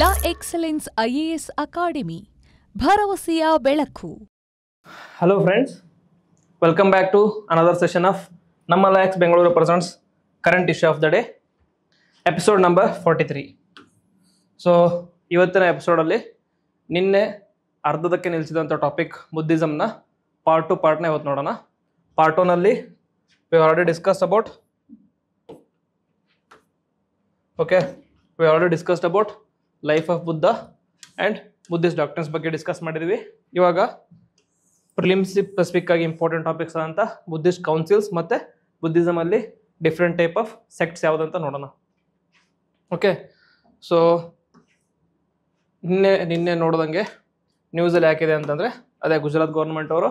ಲಾ excellence IAS academy ಭರವಸೆಯ ಬೆಳಕು hello friends welcome back to another session of ನಮ್ಮ law X Bengaluru presents current issue of the day episode number forty three so ಇವತ್ತಿನ ಎಪಿಸೋಡಲ್ಲಿ ನಿನ್ನೆ ಅರ್ಧದಕ್ಕೆ ನಿಲ್ಲಿಸಿದಂಥ ಟಾಪಿಕ್ ಬುದ್ಧಿಸಮ್ನ ಪಾರ್ಟ್ ಟು ಪಾರ್ಟ್ನ ಇವತ್ತು ನೋಡೋಣ ಪಾರ್ಟ್ ಒನಲ್ಲಿ we already discuss about okay we already discussed about life of Buddha and Buddhist doctors ಬಗ್ಗೆ ಡಿಸ್ಕಸ್ ಮಾಡಿದ್ವಿ ಇವಾಗ ಪ್ರಿಲಿಮ್ಸ್ ಸ್ಪೆಸಿಫಿಕ್ ಆಗಿ ಇಂಪಾರ್ಟೆಂಟ್ ಟಾಪಿಕ್ಸ್ ಅಂತ ಬುದ್ಧಿಸ್ಟ್ ಕೌನ್ಸಿಲ್ಸ್ ಮತ್ತು ಬುದ್ಧಿಸಮಲ್ಲಿ ಡಿಫ್ರೆಂಟ್ ಟೈಪ್ ಆಫ್ ಸೆಕ್ಟ್ಸ್ ಯಾವುದಂತ ನೋಡೋಣ ಓಕೆ ಸೊ ನಿನ್ನೆ ನಿನ್ನೆ ನೋಡ್ದಂಗೆ ನ್ಯೂಸಲ್ಲಿ ಯಾಕಿದೆ ಅಂತಂದರೆ ಅದೇ ಗುಜರಾತ್ ಗೌರ್ಮೆಂಟ್ ಅವರು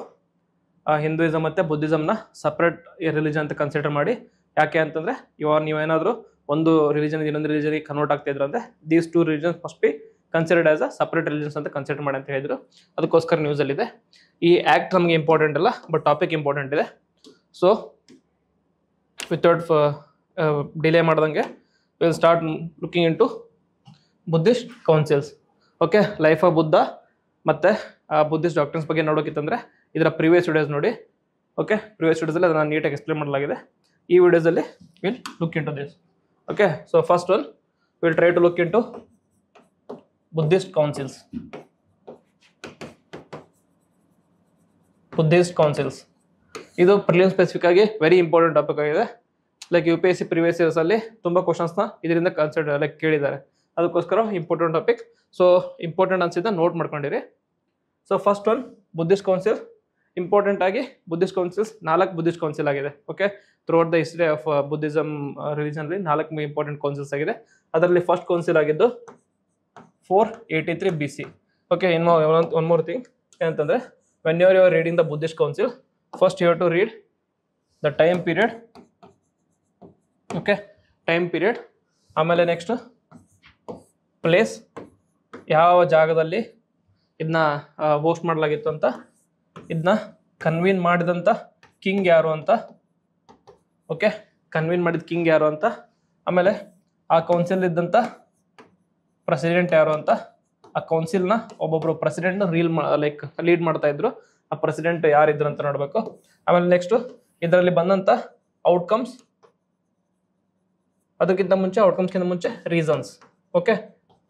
ಹಿಂದೂಯಿಸಮ್ ಮತ್ತು ಬುದ್ಧಿಸಮ್ನ ಸಪ್ರೇಟ್ ರಿಲಿಜನ್ ಅಂತ ಕನ್ಸಿಡರ್ ಮಾಡಿ ಯಾಕೆ ಅಂತಂದರೆ ಇವಾಗ ನೀವೇನಾದರೂ ಒಂದು ರಿಲಿಜನ್ ಇನ್ನೊಂದು ರಿಲಿಜನ್ಗೆ ಕನ್ವರ್ಟ್ ಆಗ್ತಾ ಇದ್ರು ಅಂದ್ರೆ these two religions must be considered as a separate religions ಅಂತ ಕನ್ಸಿಡರ್ ಮಾಡಿ ಅಂತ ಹೇಳಿದ್ರು ಅದಕ್ಕೋಸ್ಕರ ನ್ಯೂಸಲ್ಲಿದೆ ಈ ಆ್ಯಕ್ಟ್ ನಮಗೆ ಇಂಪಾರ್ಟೆಂಟ್ ಅಲ್ಲ ಬಟ್ ಟಾಪಿಕ್ ಇಂಪಾರ್ಟೆಂಟ್ ಇದೆ ಸೊ ವಿತೌಟ್ ಡಿಲೇ ಮಾಡ್ದಂಗೆ will start looking into Buddhist councils okay life of Buddha ಮತ್ತು ಬುದ್ಧಿಸ್ಟ್ ಡಾಕ್ಟರ್ಸ್ ಬಗ್ಗೆ ನೋಡೋಕಿತ್ತಂದರೆ ಇದರ ಪ್ರೀವಿಯಸ್ ವಿಡಿಯೋಸ್ ನೋಡಿ ಓಕೆ ಪ್ರಿವಿಯಸ್ ವಿಡಿಯೋಸಲ್ಲಿ ಅದನ್ನು ನೀಟಾಗಿ ಎಕ್ಸ್ಪ್ಲೇನ್ ಮಾಡಲಾಗಿದೆ ಈ ವಿಡಿಯೋಸಲ್ಲಿ will look into this Okay, so first one, we'll try to look into Buddhist councils Buddhist councils ಇದು ಪ್ರಿಲಿಮ್ ಸ್ಪೆಸಿಫಿಕ್ ಆಗಿ ವೆರಿ ಇಂಪಾರ್ಟೆಂಟ್ ಟಾಪಿಕ್ ಆಗಿದೆ like U P S C previous years ಅಲ್ಲಿ ತುಂಬಾ ಕ್ವಶನ್ಸ್ನ ಇದರಿಂದ ಕನ್ಸಿಡರ್ ಲೈಕ್ ಕೇಳಿದ್ದಾರೆ ಅದಕ್ಕೋಸ್ಕರ important topic so important ಅನ್ಸಿದ್ದ ನೋಟ್ ಮಾಡ್ಕೊಂಡಿರಿ so first one Buddhist council important ಆಗಿ ಬುದ್ಧಿಸ್ಟ್ ಕೌನ್ಸಿಲ್ಸ್ ನಾಲ್ಕು ಬುದ್ಧಿಸ್ಟ್ ಕೌನ್ಸಿಲ್ ಆಗಿದೆ okay throughout the history of Buddhism ರಿಲಿಜನ್ಲಿ ನಾಲ್ಕು ಇಂಪಾರ್ಟೆಂಟ್ ಕೌನ್ಸಿಲ್ಸ್ ಆಗಿದೆ ಅದರಲ್ಲಿ ಫಸ್ಟ್ ಕೌನ್ಸಿಲ್ ಆಗಿದ್ದು four eighty three B C okay ಇನ್ನು ಒನ್ ಮೋರ್ ಥಿಂಗ್ ಏನಂತಂದರೆ when your your reading the Buddhist council first your to read the time period okay time period ಆಮೇಲೆ next place ಯಾವ ಜಾಗದಲ್ಲಿ ಇದನ್ನ host uh, ಮಾಡಲಾಗಿತ್ತು ಅಂತ ಇದನ್ನ ಕನ್ವೀನ್ ಮಾಡಿದಂಥ ಕಿಂಗ್ ಯಾರು ಅಂತ ಓಕೆ ಕನ್ವೀನ್ ಮಾಡಿದ ಕಿಂಗ್ ಯಾರು ಅಂತ ಆಮೇಲೆ ಆ ಕೌನ್ಸಿಲ್ ಇದ್ದಂಥ ಪ್ರೆಸಿಡೆಂಟ್ ಯಾರು ಅಂತ ಆ ಕೌನ್ಸಿಲ್ನ ಒಬ್ಬೊಬ್ರು ಪ್ರೆಸಿಡೆಂಟ್ ರೀಲ್ ಲೈಕ್ ಲೀಡ್ ಮಾಡ್ತಾ ಇದ್ರು ಆ ಪ್ರೆಸಿಡೆಂಟ್ ಯಾರಿದ್ರು ಅಂತ ನೋಡಬೇಕು ಆಮೇಲೆ ನೆಕ್ಸ್ಟ್ ಇದರಲ್ಲಿ ಬಂದಂಥ ಔಟ್ಕಮ್ಸ್ ಅದಕ್ಕಿಂತ ಮುಂಚೆ ಕಿಂತ ಮುಂಚೆ reasons okay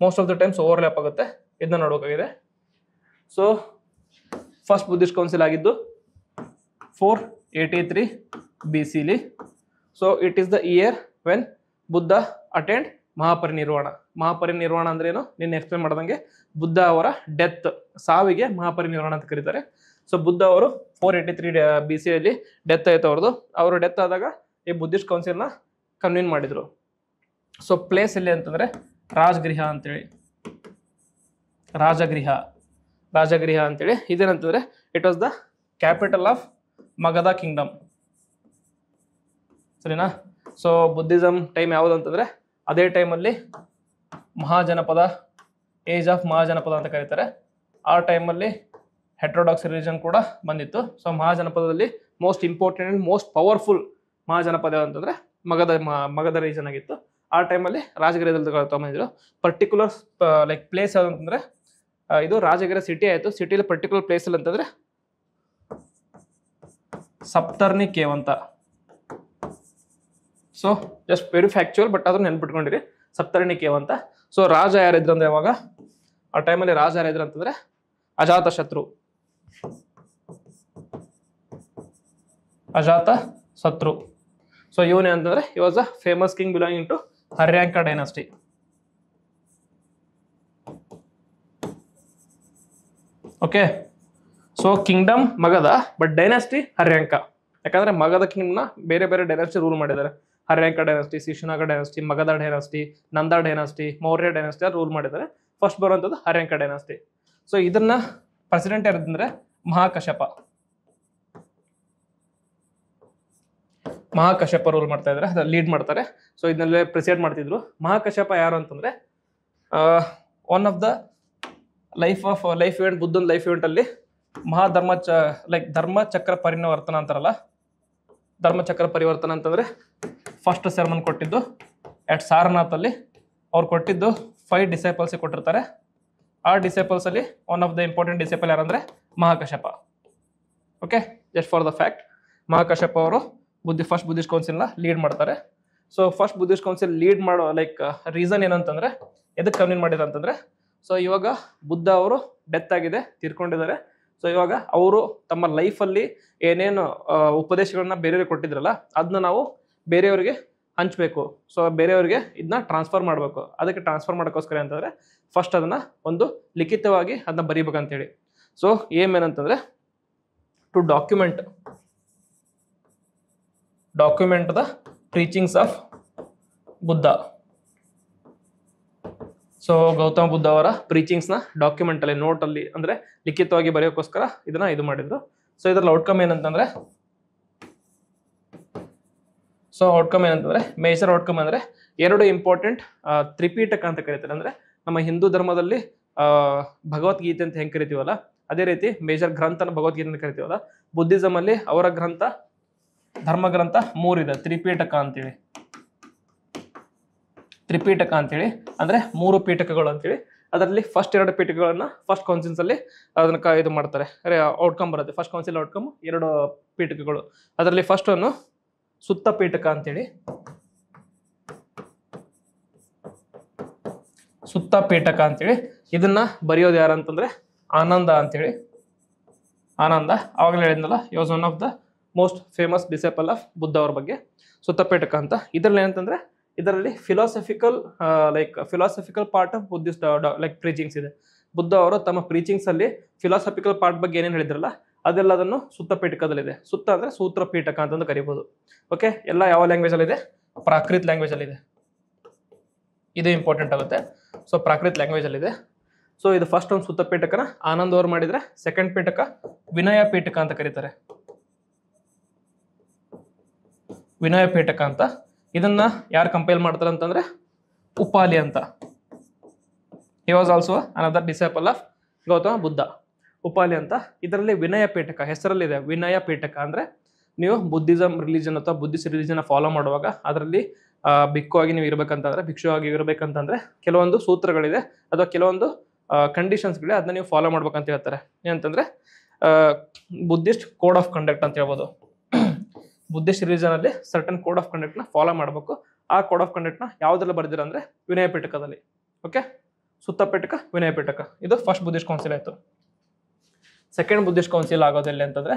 most of the times overlap ಆಗುತ್ತೆ ಇದನ್ನ ನೋಡಬೇಕಾಗಿದೆ ಸೊ ಫಸ್ಟ್ ಬುದ್ಧಿಸ್ಟ್ ಕೌನ್ಸಿಲ್ ಆಗಿದ್ದು 483 BC. So it is the year when Buddha attend Mahaparinirvana Mahaparinirvana ಅಂದ್ರೆ ಏನು ನಿನ್ನ ಎಕ್ಸ್ಪ್ಲೇನ್ ಮಾಡ್ದಂಗೆ ಬುದ್ಧ ಅವರ ಡೆತ್ ಸಾವಿಗೆ ಮಹಾಪರಿನಿರ್ವಾಣ ಅಂತ ಕರೀತಾರೆ ಸೊ ಬುದ್ಧ ಅವರು four eighty three B C ಅಲ್ಲಿ ಡೆತ್ ಆಯ್ತು ಅವ್ರದ್ದು ಅವರು ಡೆತ್ ಆದಾಗ ಈ ಬುದ್ಧಿಸ್ಟ್ ಕೌನ್ಸಿಲ್ನ ಕನ್ವೀನ್ ಮಾಡಿದರು ಸೊ ಪ್ಲೇಸ್ ಎಲ್ಲಿ ಅಂತಂದ್ರೆ ರಾಜಗೃಹ ಅಂತೇಳಿ ರಾಜಗೃಹ ರಾಜಗೃಹ ಅಂತೇಳಿ ಇದೇನಂತಂದರೆ it was the capital of Magadha kingdom ಸರಿನಾ ಸೊ ಬುದ್ಧಿಸಮ್ ಟೈಮ್ ಯಾವ್ದು ಅಂತಂದ್ರೆ ಅದೇ ಟೈಮಲ್ಲಿ ಮಹಾಜನಪದ ಏಜ್ ಆಫ್ ಮಹಾಜನಪದ ಅಂತ ಕರೀತಾರೆ ಆ ಟೈಮಲ್ಲಿ ಹೆಟ್ರೋಡಾಕ್ಸ್ ರಿಲಿಜನ್ ಕೂಡ ಬಂದಿತ್ತು ಸೊ ಮಹಾಜನಪದದಲ್ಲಿ most important and most powerful Mahajanapada ಅಂತಂದ್ರೆ ಮಗದ ಮಗದ ರೀಜನ್ ಆಗಿತ್ತು ಆ ಟೈಮಲ್ಲಿ ರಾಜಗಿರಿದಲ್ಲಿ ತಗೊಂಡಿದ್ರು ಪರ್ಟಿಕ್ಯುಲರ್ ಲೈಕ್ ಪ್ಲೇಸ್ ಯಾವ್ದು ಇದು ರಾಜಗಿರಿ ಸಿಟಿ ಆಯಿತು ಸಿಟಿಯಲ್ಲಿ ಪರ್ಟಿಕ್ಯುಲರ್ ಪ್ಲೇಸಲ್ಲಿ ಅಂತಂದರೆ ಸಪ್ತರ್ನಿ ಕೇವ್ ಅಂತ so just very factual but ಅದನ್ನ ನೆನ್ಪಿಟ್ಕೊಂಡಿರಿ ಸಪ್ತರ್ಣಿ ಕೇವ್ ಅಂತ ಸೊ ರಾಜ ಯಾರಿದ್ರು ಅಂದ್ರೆ ಯಾವಾಗ ಆ ಟೈಮಲ್ಲಿ ರಾಜ ಯಾರಿದ್ರು ಅಂತಂದ್ರೆ ಅಜಾತ ಶತ್ರು ಅಜಾತ ಶತ್ರು ಸೊ ಇವನೇ ಅಂತಂದ್ರೆ ಈ was a famous king belonging to Haryanka dynasty okay so kingdom Magadha but dynasty Haryanka ಯಾಕಂದ್ರೆ ಮಗದ ಕಿಂಗ್ಡಮ್ನ ಬೇರೆ ಬೇರೆ ಡೈನಾಸ್ಟಿ ರೂಲ್ ಮಾಡಿದ್ದಾರೆ Haryanka dynasty Shishunaga dynasty Magadha dynasty Nanda dynasty Maurya dynasty rule ಮಾಡಿದ್ದಾರೆ ಫಸ್ಟ್ ಬರುವಂಥದ್ದು ಹರ್ಯಾಂಕ ಡೈನಾಸ್ಟಿ ಸೊ ಇದನ್ನ ಪ್ರೆಸಿಡೆಂಟ್ ಯಾರದಂದ್ರೆ ಮಹಾಕಶ್ಯಪ ಮಹಾಕಶ್ಯಪ ರೂಲ್ ಮಾಡ್ತಾ ಇದ್ದಾರೆ ಅದ್ರ ಲೀಡ್ ಮಾಡ್ತಾರೆ ಸೊ ಇದನ್ನೆಲ್ಲ ಪ್ರಿಸೈಡ್ ಮಾಡ್ತಿದ್ರು ಮಹಾಕಶ್ಯಪ ಯಾರು ಅಂತಂದ್ರೆ one of the life of life event ಬುದ್ಧನ್ ಲೈಫ್ ಇವೆಂಟ್ ಅಲ್ಲಿ ಮಹಾಧರ್ಮ ಚ ಲೈಕ್ ಧರ್ಮ ಚಕ್ರ ಪರಿವರ್ತನ ಅಂತಾರಲ್ಲ ಧರ್ಮಚಕ್ರ ಪರಿವರ್ತನ ಅಂತಂದರೆ ಫಸ್ಟ್ ಸೆರ್ಮನ್ ಕೊಟ್ಟಿದ್ದು ಎಟ್ ಸಾರನಾಥಲ್ಲಿ ಅವ್ರು ಕೊಟ್ಟಿದ್ದು ಫೈವ್ ಡಿಸೈಪಲ್ಸಿಗೆ ಕೊಟ್ಟಿರ್ತಾರೆ ಆ ಡಿಸೈಪಲ್ಸಲ್ಲಿ one of the important disciple ಯಾರಂದರೆ Mahakashyapa okay just for the fact Mahakashyapa ಅವರು ಬುದ್ಧಿ ಫಸ್ಟ್ ಬುದ್ಧಿಸ್ಟ್ ಕೌನ್ಸಿಲ್ನ ಲೀಡ್ ಮಾಡ್ತಾರೆ so first Buddhist council lead ಮಾಡೋ ಲೈಕ್ ರೀಸನ್ ಏನಂತಂದರೆ ಎದಕ್ಕೆ ಕನ್ವೀನ್ ಮಾಡಿದ್ರು ಅಂತಂದರೆ ಸೊ ಇವಾಗ ಬುದ್ಧ ಅವರು ಡೆತ್ ಆಗಿದೆ ತೀರ್ಕೊಂಡಿದ್ದಾರೆ ಸೊ ಇವಾಗ ಅವರು ತಮ್ಮ ಲೈಫಲ್ಲಿ ಏನೇನು ಉಪದೇಶಗಳನ್ನ ಬೇರೆಯವ್ರಿಗೆ ಕೊಟ್ಟಿದ್ರಲ್ಲ ಅದನ್ನ ನಾವು ಬೇರೆಯವರಿಗೆ ಹಂಚಬೇಕು ಸೊ ಬೇರೆಯವರಿಗೆ ಇದನ್ನ ಟ್ರಾನ್ಸ್ಫರ್ ಮಾಡಬೇಕು ಅದಕ್ಕೆ ಟ್ರಾನ್ಸ್ಫರ್ ಮಾಡೋಕ್ಕೋಸ್ಕರ ಅಂತಂದರೆ ಫಸ್ಟ್ ಅದನ್ನ ಒಂದು ಲಿಖಿತವಾಗಿ ಅದನ್ನ ಬರೀಬೇಕಂತೇಳಿ so aim to document document the teachings of Buddha so Gautama Buddha ಅವರ ಪ್ರೀಚಿಂಗ್ಸ್ನ ನೋಟ್ ಅಲ್ಲಿ ಅಂದ್ರೆ ಲಿಖಿತವಾಗಿ ಬರೆಯೋಕ್ಕೋಸ್ಕರ ಇದನ್ನ ಇದು ಮಾಡಿದ್ರು ಸೊ ಇದರಲ್ಲಿ ಔಟ್ಕಮ್ ಏನಂತಂದ್ರೆ ಸೊ ಔಟ್ಕಮ್ ಏನಂತಂದ್ರೆ ಮೇಜರ್ ಔಟ್ಕಮ್ ಅಂದ್ರೆ ಎರಡು ಇಂಪಾರ್ಟೆಂಟ್ ತ್ರಿಪೀಠಕ ಅಂತ ಕರೀತಾರೆ ಅಂದ್ರೆ ನಮ್ಮ ಹಿಂದೂ ಧರ್ಮದಲ್ಲಿ ಭಗವದ್ಗೀತೆ ಅಂತ ಹೆಂಗೆ ಕರಿತೀವಲ್ಲ ಅದೇ ರೀತಿ ಮೇಜರ್ ಗ್ರಂಥನ ಭಗವದ್ಗೀತೆ ಅಂತ ಕರಿತೀವಲ್ಲ ಅಲ್ಲಿ ಅವರ ಗ್ರಂಥ ಧರ್ಮ ಗ್ರಂಥ ಮೂರಿದೆ ತ್ರಿಪೀಠಕ ಅಂತೀವಿ ತ್ರಿಪೀಠಕ ಅಂತೇಳಿ ಅಂದ್ರೆ ಮೂರು ಪೀಠಕಗಳು ಅಂತೇಳಿ ಅದರಲ್ಲಿ ಫಸ್ಟ್ ಎರಡು ಪೀಠಗಳನ್ನ ಫಸ್ಟ್ ಕೌನ್ಸಿಲ್ಸಲ್ಲಿ ಅಲ್ಲಿ ಕ ಇದು ಮಾಡ್ತಾರೆ ಅರೆ ಔಟ್ಕಮ್ ಬರುತ್ತೆ ಫಸ್ಟ್ ಕೌನ್ಸಿಲ್ ಔಟ್ಕಮ್ ಎರಡು ಪೀಠಕಗಳು ಅದರಲ್ಲಿ ಫಸ್ಟ್ ಒಂದು ಸುತ್ತ ಪೀಠಕ ಅಂತೇಳಿ ಸುತ್ತ ಪೀಠಕ ಅಂತೇಳಿ ಇದನ್ನ ಬರೆಯೋದು ಯಾರು ಅಂತಂದ್ರೆ ಆನಂದ ಅಂತೇಳಿ ಆನಂದ ಅವಾಗಲೇ ಹೇಳಿದ್ನಲ್ಲ was one of the most famous disciple of Buddha ಅವ್ರ ಬಗ್ಗೆ ಸುತ್ತ ಪೀಠಕ ಅಂತ ಇದರಲ್ಲಿ ಏನಂತಂದ್ರೆ ಇದರಲ್ಲಿ philosophical like philosophical part of Buddhist like preachings ಇದೆ ಬುದ್ಧ ಅವರು ತಮ್ಮ ಪ್ರೀಚಿಂಗ್ಸ್ ಅಲ್ಲಿ ಫಿಲಾಸಫಿಕಲ್ ಪಾರ್ಟ್ ಬಗ್ಗೆ ಏನೇನು ಹೇಳಿದ್ರಲ್ಲ ಅದೆಲ್ಲ ಅದನ್ನು ಸುತ್ತ ಪೀಠಕದಲ್ಲಿದೆ ಸುತ್ತ ಅಂದ್ರೆ ಸೂತ್ರ ಪೀಠಕ ಅಂತಂದು ಕರಿಬಹುದು ಓಕೆ ಎಲ್ಲ ಯಾವ ಲ್ಯಾಂಗ್ವೇಜ್ ಅಲ್ಲಿ ಇದೆ ಪ್ರಾಕೃತ ಲ್ಯಾಂಗ್ವೇಜ್ ಅಲ್ಲಿ ಇದೆ ಇದು ಇಂಪಾರ್ಟೆಂಟ್ ಆಗುತ್ತೆ ಸೊ ಪ್ರಾಕೃತ್ ಲ್ಯಾಂಗ್ವೇಜ್ ಅಲ್ಲಿ ಇದೆ ಸೊ ಇದು ಫಸ್ಟ್ ಒಂದು ಸುತ್ತ ಪೀಠಕನ ಆನಂದ್ ಅವರು ಮಾಡಿದ್ರೆ ಸೆಕೆಂಡ್ ಪೀಠಕ ವಿನಯ ಪೀಠಕ ಅಂತ ಕರೀತಾರೆ ವಿನಯ ಪೀಠಕ ಅಂತ ಇದನ್ನ ಯಾರು ಕಂಪೈಲ್ ಮಾಡ್ತಾರೆ ಅಂತಂದ್ರೆ ಉಪಾಲಿ ಅಂತ he was also another disciple of Gautama Buddha Upali ಅಂತ ಇದರಲ್ಲಿ ವಿನಯ ಪೀಠಕ ಹೆಸರಲ್ಲಿದೆ ವಿನಯ ಪೀಠಕ ಅಂದ್ರೆ ನೀವು ಬುದ್ಧಿಸಮ್ ರಿಲಿಜನ್ ಅಥವಾ ಬುದ್ಧಿಸ್ ರಿಲಿಜನ್ ಫಾಲೋ ಮಾಡುವಾಗ ಅದರಲ್ಲಿ ಭಿಕ್ಕು ಆಗಿ ನೀವು ಇರಬೇಕಂತಂದ್ರೆ ಭಿಕ್ಷು ಆಗಿ ಇರಬೇಕಂತಂದ್ರೆ ಕೆಲವೊಂದು ಸೂತ್ರಗಳಿದೆ ಅಥವಾ ಕೆಲವೊಂದು ಕಂಡೀಷನ್ಸ್ ಗಳಿವೆ ಅದನ್ನ ನೀವು ಫಾಲೋ ಮಾಡ್ಬೇಕಂತ ಹೇಳ್ತಾರೆ ಏನಂತಂದ್ರೆ ಬುದ್ಧಿಸ್ಟ್ ಕೋಡ್ ಆಫ್ ಕಂಡಕ್ಟ್ ಅಂತ ಹೇಳ್ಬೋದು ಬುದ್ಧಿಸ್ಟ್ ರಿಲಿಜನ್ ಅಲ್ಲಿ ಸರ್ಟನ್ ಕೋಡ್ ಆಫ್ ಕಂಡಕ್ಟ್ ನ ಫಾಲೋ ಮಾಡಬೇಕು ಆ ಕೋಡ್ ಆಫ್ ಕಂಡಕ್ಟ್ ನ ಯಾವ್ದ್ರಲ್ಲಿ ಬರೆದಿರ ವಿನಯ ಪೀಠಕದಲ್ಲಿ ಓಕೆ ಸುತ್ತ ಪೀಠಕ ವಿನಯ ಪೀಠಕ ಇದು ಫಸ್ಟ್ ಬುದ್ಧಿಸ್ಟ್ ಕೌನ್ಸಿಲ್ ಆಯಿತು ಸೆಕೆಂಡ್ ಬುದ್ಧಿಸ್ಟ್ ಕೌನ್ಸಿಲ್ ಆಗೋದು ಎಲ್ಲಿ ಅಂತಂದ್ರೆ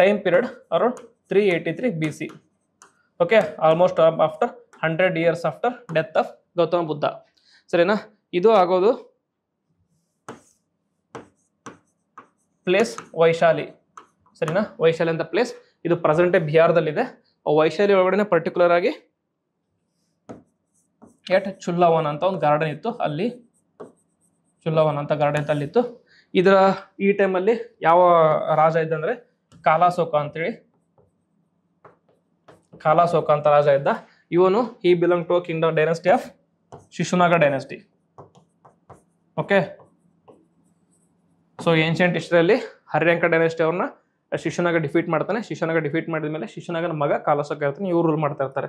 time period around three eighty three B C okay almost after hundred years after death of Gautama Buddha ಸರಿನಾ ಇದು ಆಗೋದು ಪ್ಲೇಸ್ ವೈಶಾಲಿ ಸರಿನಾ ವೈಶಾಲಿ ಅಂತ ಪ್ಲೇಸ್ ಇದು ಪ್ರೆಸೆಂಟೇ ಇದೆ ವೈಶಾಲಿ ಒಳಗಡೆ ಪರ್ಟಿಕ್ಯುಲರ್ ಆಗಿ ಏಟ್ ಚುಲ್ಲವನ್ ಅಂತ ಒಂದು ಗಾರ್ಡನ್ ಇತ್ತು ಅಲ್ಲಿ ಚುಲ್ಲವನ್ ಅಂತ ಗಾರ್ಡನ್ ಅಂತ ಅಲ್ಲಿತ್ತು ಇದರ ಈ ಟೈಮಲ್ಲಿ ಯಾವ ರಾಜ ಇದ್ದಂದ್ರೆ ಕಾಲಾಸೋಕ ಅಂತೇಳಿ ಕಾಲಾಸೋಕ ಅಂತ ರಾಜ ಇದ್ದ ಇವನು ಈ belong to kingdom dynasty of Shishunaga dynasty okay so ancient ಹಿಸ್ಟ್ರಿಯಲ್ಲಿ ಹರ್ಯಾಂಕ ಡೈನಸ್ಟಿ ಅವ್ರನ್ನ ಶಿಶುನಾಗ ಡಿಫೀಟ್ ಮಾಡ್ತಾನೆ ಶಿಶುನಾಗ ಡಿಫೀಟ್ ಮಾಡಿದ ಮೇಲೆ ಶಿಶುನಾಗನ ಮಗ ಕಾಲಸಕ್ಕೆ ಇರ್ತಾನೆ ಇವ್ರು ರೂಲ್ ಮಾಡ್ತಾ ಇರ್ತಾರೆ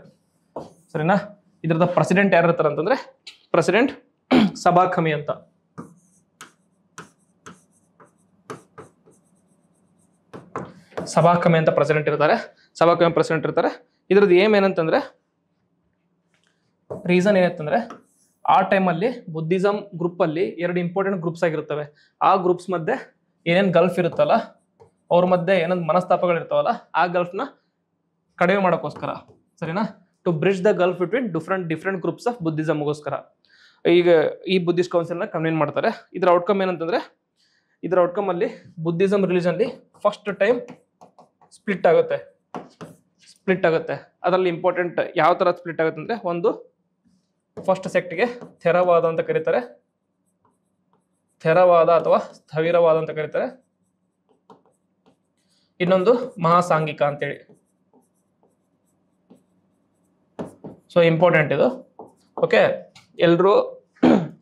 ಸರಿನಾ ಇದ್ರದ ಪ್ರೆಸಿಡೆಂಟ್ ಯಾರು ಇರ್ತಾರೆ ಅಂತಂದ್ರೆ ಪ್ರೆಸಿಡೆಂಟ್ ಸಭಾಖಮಿ ಅಂತ ಸಭಾಖಮಿ ಅಂತ ಪ್ರೆಸಿಡೆಂಟ್ ಇರ್ತಾರೆ ಸಭಾಖಮಿ ಪ್ರೆಸಿಡೆಂಟ್ ಇರ್ತಾರೆ ಇದ್ರದ್ದು ಏಮ್ ಏನಂತಂದ್ರೆ ರೀಸನ್ ಏನಂತಂದ್ರೆ ಆ ಟೈಮಲ್ಲಿ ಬುದ್ಧಿಸಮ್ ಗ್ರೂಪ್ ಅಲ್ಲಿ ಎರಡು ಇಂಪಾರ್ಟೆಂಟ್ ಗ್ರೂಪ್ಸ್ ಆಗಿರುತ್ತವೆ ಆ ಗ್ರೂಪ್ಸ್ ಮಧ್ಯೆ ಏನೇನು ಗಲ್ಫ್ ಇರುತ್ತಲ್ಲ ಅವ್ರ ಮಧ್ಯೆ ಏನೊಂದು ಇರ್ತಾವಲ್ಲ ಆ ನ ಕಡಿಮೆ ಮಾಡೋಕ್ಕೋಸ್ಕರ ಸರಿನಾ to bridge the gulf between different different groups of ಬುದ್ಧಿಸಮ್ಗೋಸ್ಕರ ಈಗ ಈ ಬುದ್ಧಿಸ್ಟ್ ನ ಕನ್ವೀನ್ ಮಾಡ್ತಾರೆ ಇದರ ಔಟ್ಕಮ್ ಏನಂತಂದ್ರೆ ಇದರ ಔಟ್ಕಮ್ ಅಲ್ಲಿ ಬುದ್ಧಿಸಮ್ ರಿಲಿಜನ್ಲಿ ಫಸ್ಟ್ ಟೈಮ್ ಸ್ಪ್ಲಿಟ್ ಆಗುತ್ತೆ ಸ್ಪ್ಲಿಟ್ ಆಗುತ್ತೆ ಅದರಲ್ಲಿ ಇಂಪಾರ್ಟೆಂಟ್ ಯಾವ ತರ ಸ್ಪ್ಲಿಟ್ ಆಗುತ್ತೆ ಅಂದ್ರೆ ಒಂದು ಫಸ್ಟ್ ಸೆಕ್ಟ್ಗೆ ಥೆರವಾದ ಅಂತ ಕರೀತಾರೆ ಥೆರವಾದ ಅಥವಾ ಸ್ಥವಿರವಾದ ಅಂತ ಕರೀತಾರೆ ಇನ್ನೊಂದು ಮಹಾಸಾಂಘಿಕ ಅಂತೇಳಿ ಸೊ ಇಂಪಾರ್ಟೆಂಟ್ ಇದು ಓಕೆ ಎಲ್ಲರೂ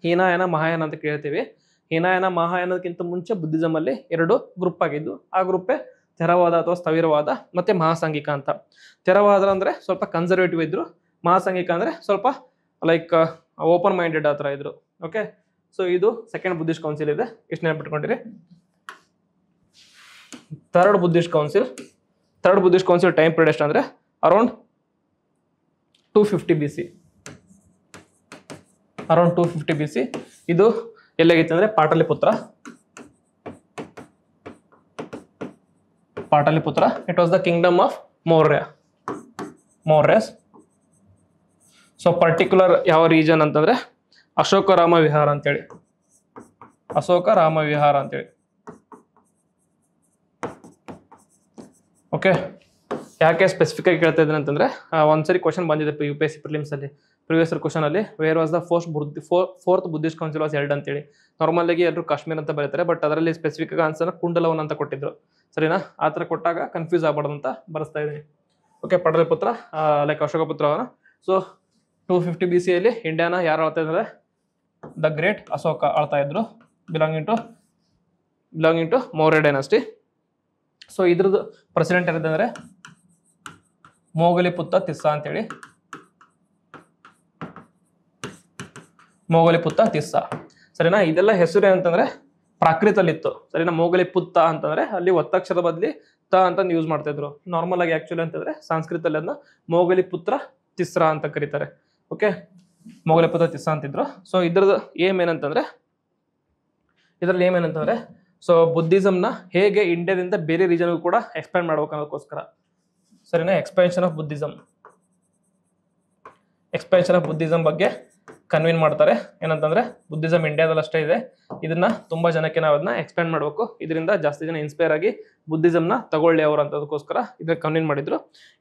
ಹೀನಾಯನ ಮಹಾಯನ ಅಂತ ಕೇಳ್ತೀವಿ ಹೀನಾಯನ ಮಹಾಯನಕ್ಕಿಂತ ಮುಂಚೆ ಬುದ್ಧಿಸಮ್ ಅಲ್ಲಿ ಎರಡು ಗ್ರೂಪ್ ಆಗಿದ್ದು ಆ ಗ್ರೂಪೇ ತೆರವಾದ ಅಥವಾ ಸ್ಥವಿರವಾದ ಮತ್ತೆ ಮಹಾಸಾಂಘಿಕ ಅಂತ ತೆರವಾದ ಅಂದ್ರೆ ಸ್ವಲ್ಪ ಕನ್ಸರ್ವೇಟಿವ್ ಇದ್ರು ಮಹಾಸಾಂಘಿಕ ಅಂದ್ರೆ ಸ್ವಲ್ಪ ಲೈಕ್ ಓಪನ್ ಮೈಂಡೆಡ್ ಆ ಥರ ಇದ್ರು ಓಕೆ ಸೊ ಇದು ಸೆಕೆಂಡ್ ಬುದ್ಧಿಸ್ಟ್ ಕೌನ್ಸಿಲ್ ಇದೆ ಇಷ್ಟು ನೆನಪಿಟ್ಕೊಂಡಿರಿ third Buddhist council third Buddhist council time period ಎಷ್ಟು ಅಂದರೆ around two fifty B C around two fifty B C ಇದು ಎಲ್ಲಾಗಿತ್ತು ಅಂದರೆ Pataliputra Pataliputra it was the kingdom of Maurya Mauryas so particular ಯಾವ ರೀಜನ್ ಅಂತಂದರೆ ಅಶೋಕ ರಾಮ ವಿಹಾರ ಅಂತೇಳಿ ಅಶೋಕ ರಾಮ ವಿಹಾರ ಅಂತೇಳಿ ಓಕೆ ಯಾಕೆ ಸ್ಪೆಸಿಫಿಕಾಗಿ ಆಗಿ ಕೇಳ್ತಾ ಇದ್ದೇನೆ ಅಂತಂದರೆ ಒಂದ್ಸರಿ ಕ್ವಶನ್ ಬಂದಿದೆ ಯು ಪಿ ಎಸ್ ಸಿ ಪ್ರಿಲಿಮ್ಸಲ್ಲಿ ಪ್ರಿವಿಯಸ್ ಕ್ವಶನಲ್ಲಿ ವೇರ್ ವಾಸ್ ದ ಫೋಸ್ಟ್ ಬುದ್ಧಿ ಫೋರ್ತ್ ಬುದ್ಧಿಸ್ಟ್ ಕೌನ್ಸಿಲ್ ವಾಸ್ ಹೇಳಿ ಅಂತೇಳಿ ಆಗಿ ಎಲ್ಲರೂ ಕಾಶ್ಮೀರ್ ಅಂತ ಬರೀತಾರೆ ಬಟ್ ಅದರಲ್ಲಿ ಸ್ಪೆಸಿಫಿಕ್ ಆಗಿ ಆನ್ಸರ್ನ ಕುಂಡಲವನ್ ಅಂತ ಕೊಟ್ಟಿದ್ರು ಸರಿನಾ ಆ ಥರ ಕೊಟ್ಟಾಗ ಕನ್ಫ್ಯೂಸ್ ಆಗ್ಬಾರ್ದು ಅಂತ ಬರೆಸ್ತಾ ಇದ್ದೀನಿ ಓಕೆ ಪುತ್ರ ಲೈಕ್ ಅಶೋಕ ಪುತ್ರ ಅವನ ಸೊ ಟೂ ಫಿಫ್ಟಿ ಬಿ ಸಿಯಲ್ಲಿ ಇಂಡಿಯಾನ ಯಾರು ಆಳ್ತಾ ಇದ್ದಾರೆ ದ ಗ್ರೇಟ್ ಅಶೋಕ ಆಳ್ತಾ ಇದ್ರು belonging to belonging to Maurya dynasty so ಇದ್ರದ್ದು ಪ್ರೆಸಿಡೆಂಟ್ ಏನಂತಂದ್ರೆ ಮೋಗಲಿ ಪುತ್ತ ಅಂತ ಹೇಳಿ ಮೋಗಲಿ ಪುತ್ತ ಸರಿನಾ ಇದೆಲ್ಲ ಹೆಸರು ಏನಂತಂದ್ರೆ ಪ್ರಾಕೃತಲ್ಲಿತ್ತು ಸರಿನಾ ಮೋಗಲಿ ಪುತ್ತ ಅಂತಂದ್ರೆ ಅಲ್ಲಿ ಒತ್ತಕ್ಷರ ಬದಲಿ ತ ಅಂತ ಯೂಸ್ ಮಾಡ್ತಾ ಇದ್ರು ನಾರ್ಮಲ್ ಆಗಿ ಆಕ್ಚುಲಿ ಅಂತಂದ್ರೆ ಸಂಸ್ಕೃತಲ್ಲಿ ಅದನ್ನ ಮೋಗಲಿ ಪುತ್ರ ತಿಸ್ರ ಅಂತ ಕರೀತಾರೆ ಓಕೆ ಮೋಗಲಿ ಪುತ್ರ ತಿಸ್ಸ ಅಂತಿದ್ರು ಸೊ ಇದ್ರದ್ದು ಏಮ್ ಏನಂತಂದ್ರೆ ಇದ್ರಲ್ಲಿ ಏಮ್ ಏನಂತಂದ್ರೆ ಸೊ ಬುದ್ಧಿಸಮ್ನ ಹೇಗೆ ಇಂಡಿಯಾದಿಂದ ಬೇರೆ ರೀಜನ್ಗೂ ಕೂಡ ಎಕ್ಸ್ಪ್ಯಾಂಡ್ ಮಾಡ್ಬೇಕನ್ನೋದಕ್ಕೋಸ್ಕರ ಸರಿನಾ expansion of Buddhism expansion of Buddhism ಬಗ್ಗೆ ಕನ್ವಿನ್ ಮಾಡ್ತಾರೆ ಏನಂತಂದ್ರೆ ಬುದ್ಧಿಸಮ್ ಇಂಡಿಯಾದಲ್ಲಿ ಅಷ್ಟೇ ಇದೆ ಇದನ್ನ ತುಂಬಾ ಜನಕ್ಕೆ ನಾವು ಅದನ್ನ ಎಕ್ಸ್ಪ್ಯಾಂಡ್ ಮಾಡಬೇಕು ಇದರಿಂದ ಜಾಸ್ತಿ ಜನ ಇನ್ಸ್ಪೈರ್ ಆಗಿ ಬುದ್ಧಿಸಮ್ನ ತಗೊಳ್ಳಿ ಅವರು ಅಂತದಕ್ಕೋಸ್ಕರ ಇದನ್ನ ಕನ್ವಿನ್ ಮಾಡಿದ್ರು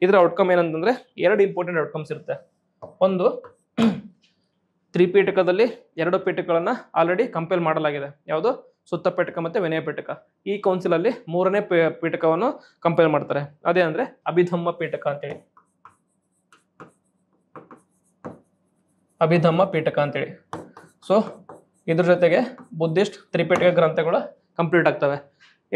ಇದರ ಔಟ್ಕಮ್ ಏನಂತಂದ್ರೆ ಎರಡು ಇಂಪಾರ್ಟೆಂಟ್ ಔಟ್ಕಮ್ಸ್ ಇರುತ್ತೆ ಒಂದು ತ್ರಿಪೀಠಕದಲ್ಲಿ ಎರಡು ಪೀಠಗಳನ್ನ ಆಲ್ರೆಡಿ ಕಂಪೇರ್ ಮಾಡಲಾಗಿದೆ ಯಾವುದು ಸುತ್ತ ಪೀಠಕ ಮತ್ತು ವಿನಯ ಪೀಠಕ ಈ ಕೌನ್ಸಿಲಲ್ಲಿ ಮೂರನೇ ಪೀಠಕವನ್ನು ಕಂಪೇರ್ ಮಾಡ್ತಾರೆ ಅದೇ ಅಂದರೆ ಅಭಿಧಮ್ಮ ಪೀಠಕ ಅಂತೇಳಿ ಅಭಿಧಮ್ಮ ಪೀಠಕ ಅಂತೇಳಿ ಸೊ ಇದ್ರ ಜೊತೆಗೆ ಬುದ್ಧಿಸ್ಟ್ ತ್ರಿಪೀಠಕ ಗ್ರಂಥಗಳು ಕಂಪ್ಲೀಟ್ ಆಗ್ತವೆ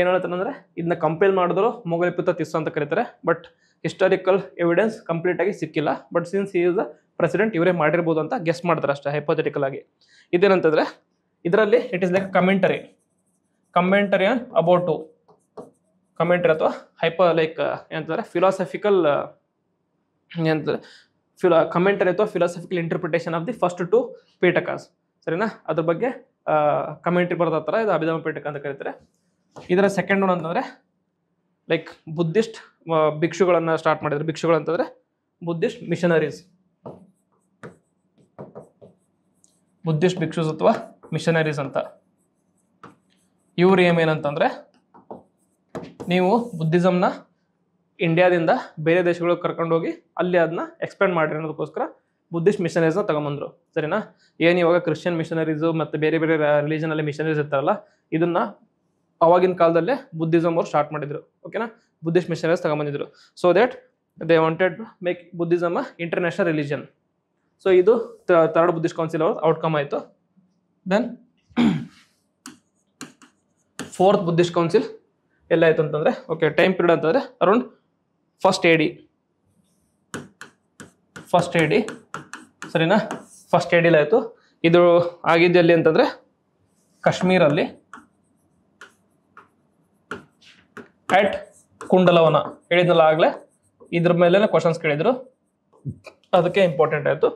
ಏನು ಅಂದ್ರೆ ಇದನ್ನ ಕಂಪೇರ್ ಮಾಡಿದ್ರು ಮೊಗಲಿಪುತ ತಿಸ್ ಅಂತ ಕರೀತಾರೆ ಬಟ್ ಹಿಸ್ಟಾರಿಕಲ್ ಎವಿಡೆನ್ಸ್ ಕಂಪ್ಲೀಟ್ ಆಗಿ ಸಿಕ್ಕಿಲ್ಲ ಬಟ್ ಸಿನ್ಸ್ ಈಸ್ ಪ್ರೆಸಿಡೆಂಟ್ ಇವರೇ ಮಾಡಿರ್ಬೋದು ಅಂತ ಗೆಸ್ ಮಾಡ್ತಾರೆ ಅಷ್ಟೇ ಹೈಪೋಥೆಟಿಕಲ್ ಆಗಿ ಇದೇನಂತಂದ್ರೆ ಇದರಲ್ಲಿ it is like commentary commentary on about commentary ಅಥವಾ ಹೈಪ ಲೈಕ್ ಏನಂತಂದ್ರೆ ಫಿಲಾಸಫಿಕಲ್ ಏನಂತಂದ್ರೆ ಫಿಲಾ ಕಮೆಂಟರಿ ಅಥವಾ philosophical interpretation of the first two Pitakas ಸರಿನಾ ಅದ್ರ ಬಗ್ಗೆ ಕಮೆಂಟ್ರಿ ಬರೆದ ಇದು ಅಭಿಧಾಮ ಪೀಠಕ ಅಂತ ಕರೀತಾರೆ ಇದರ ಸೆಕೆಂಡ್ ಒನ್ ಅಂತಂದರೆ ಲೈಕ್ ಬುದ್ಧಿಸ್ಟ್ ಭಿಕ್ಷುಗಳನ್ನು ಸ್ಟಾರ್ಟ್ ಮಾಡಿದ್ರು ಭಿಕ್ಷುಗಳು ಅಂತಂದರೆ ಬುದ್ಧಿಸ್ಟ್ ಮಿಷನರೀಸ್ ಬುದ್ಧಿಸ್ಟ್ ಭಿಕ್ಷುಸ್ ಅಥವಾ ಮಿಷನರೀಸ್ ಅಂತ ಇವ್ರ ಏಮ್ ಏನಂತಂದ್ರೆ ನೀವು ಬುದ್ಧಿಸಮ್ನ ಇಂಡಿಯಾದಿಂದ ಬೇರೆ ದೇಶಗಳಿಗೆ ಹೋಗಿ ಅಲ್ಲಿ ಅದನ್ನ ಎಕ್ಸ್ಪ್ಲೇನ್ ಮಾಡಿ ಅನ್ನೋದಕ್ಕೋಸ್ಕರ ಬುದ್ಧಿಸ್ಟ್ ಮಿಷನರೀಸ್ನ ತಗೊಂಡ್ಬಂದ್ರು ಸರಿನಾ ಏನು ಇವಾಗ ಕ್ರಿಶ್ಚಿಯನ್ ಮಿಷನರೀಸು ಮತ್ತು ಬೇರೆ ಬೇರೆ ರಿಲಿಜನಲ್ಲಿ ಮಿಷನರೀಸ್ ಇರ್ತಾರಲ್ಲ ಇದನ್ನ ಅವಾಗಿನ ಕಾಲದಲ್ಲೇ ಬುದ್ಧಿಸಮ್ ಅವರು ಸ್ಟಾರ್ಟ್ ಮಾಡಿದ್ರು ಓಕೆನಾ ಬುದ್ಧಿಸ್ಟ್ ಮಿಷನರೀಸ್ ತಗೊಂಬಂದಿದ್ರು so that they wanted make Buddhism a international religion so ಇದು ಥರ್ಡ್ ಬುದ್ಧಿಸ್ಟ್ ಕೌನ್ಸಿಲ್ ಅವ್ರ ಔಟ್ಕಮ್ ಆಯಿತು ದೆನ್ ಫೋರ್ತ್ ಬುದ್ಧಿಸ್ಟ್ ಕೌನ್ಸಿಲ್ ಎಲ್ಲ ಆಯ್ತು ಅಂತಂದರೆ ಓಕೆ ಟೈಮ್ ಪೀರಿಯಡ್ ಅಂತಂದರೆ around first A D first A D ಸರಿನಾ ಫಸ್ಟ್ ಎ ಡಿಲಾಯಿತು ಇದು ಆಗಿದ್ದಲ್ಲಿ ಅಂತಂದರೆ ಕಾಶ್ಮೀರಲ್ಲಿ ಆಟ್ ಕುಂಡಲವನ ಹೇಳಿದ್ನಲ್ಲ ಆಗಲೇ ಇದ್ರ ಮೇಲೆ ಕ್ವಶನ್ಸ್ ಕೇಳಿದರು ಅದಕ್ಕೆ ಇಂಪಾರ್ಟೆಂಟ್ ಆಯಿತು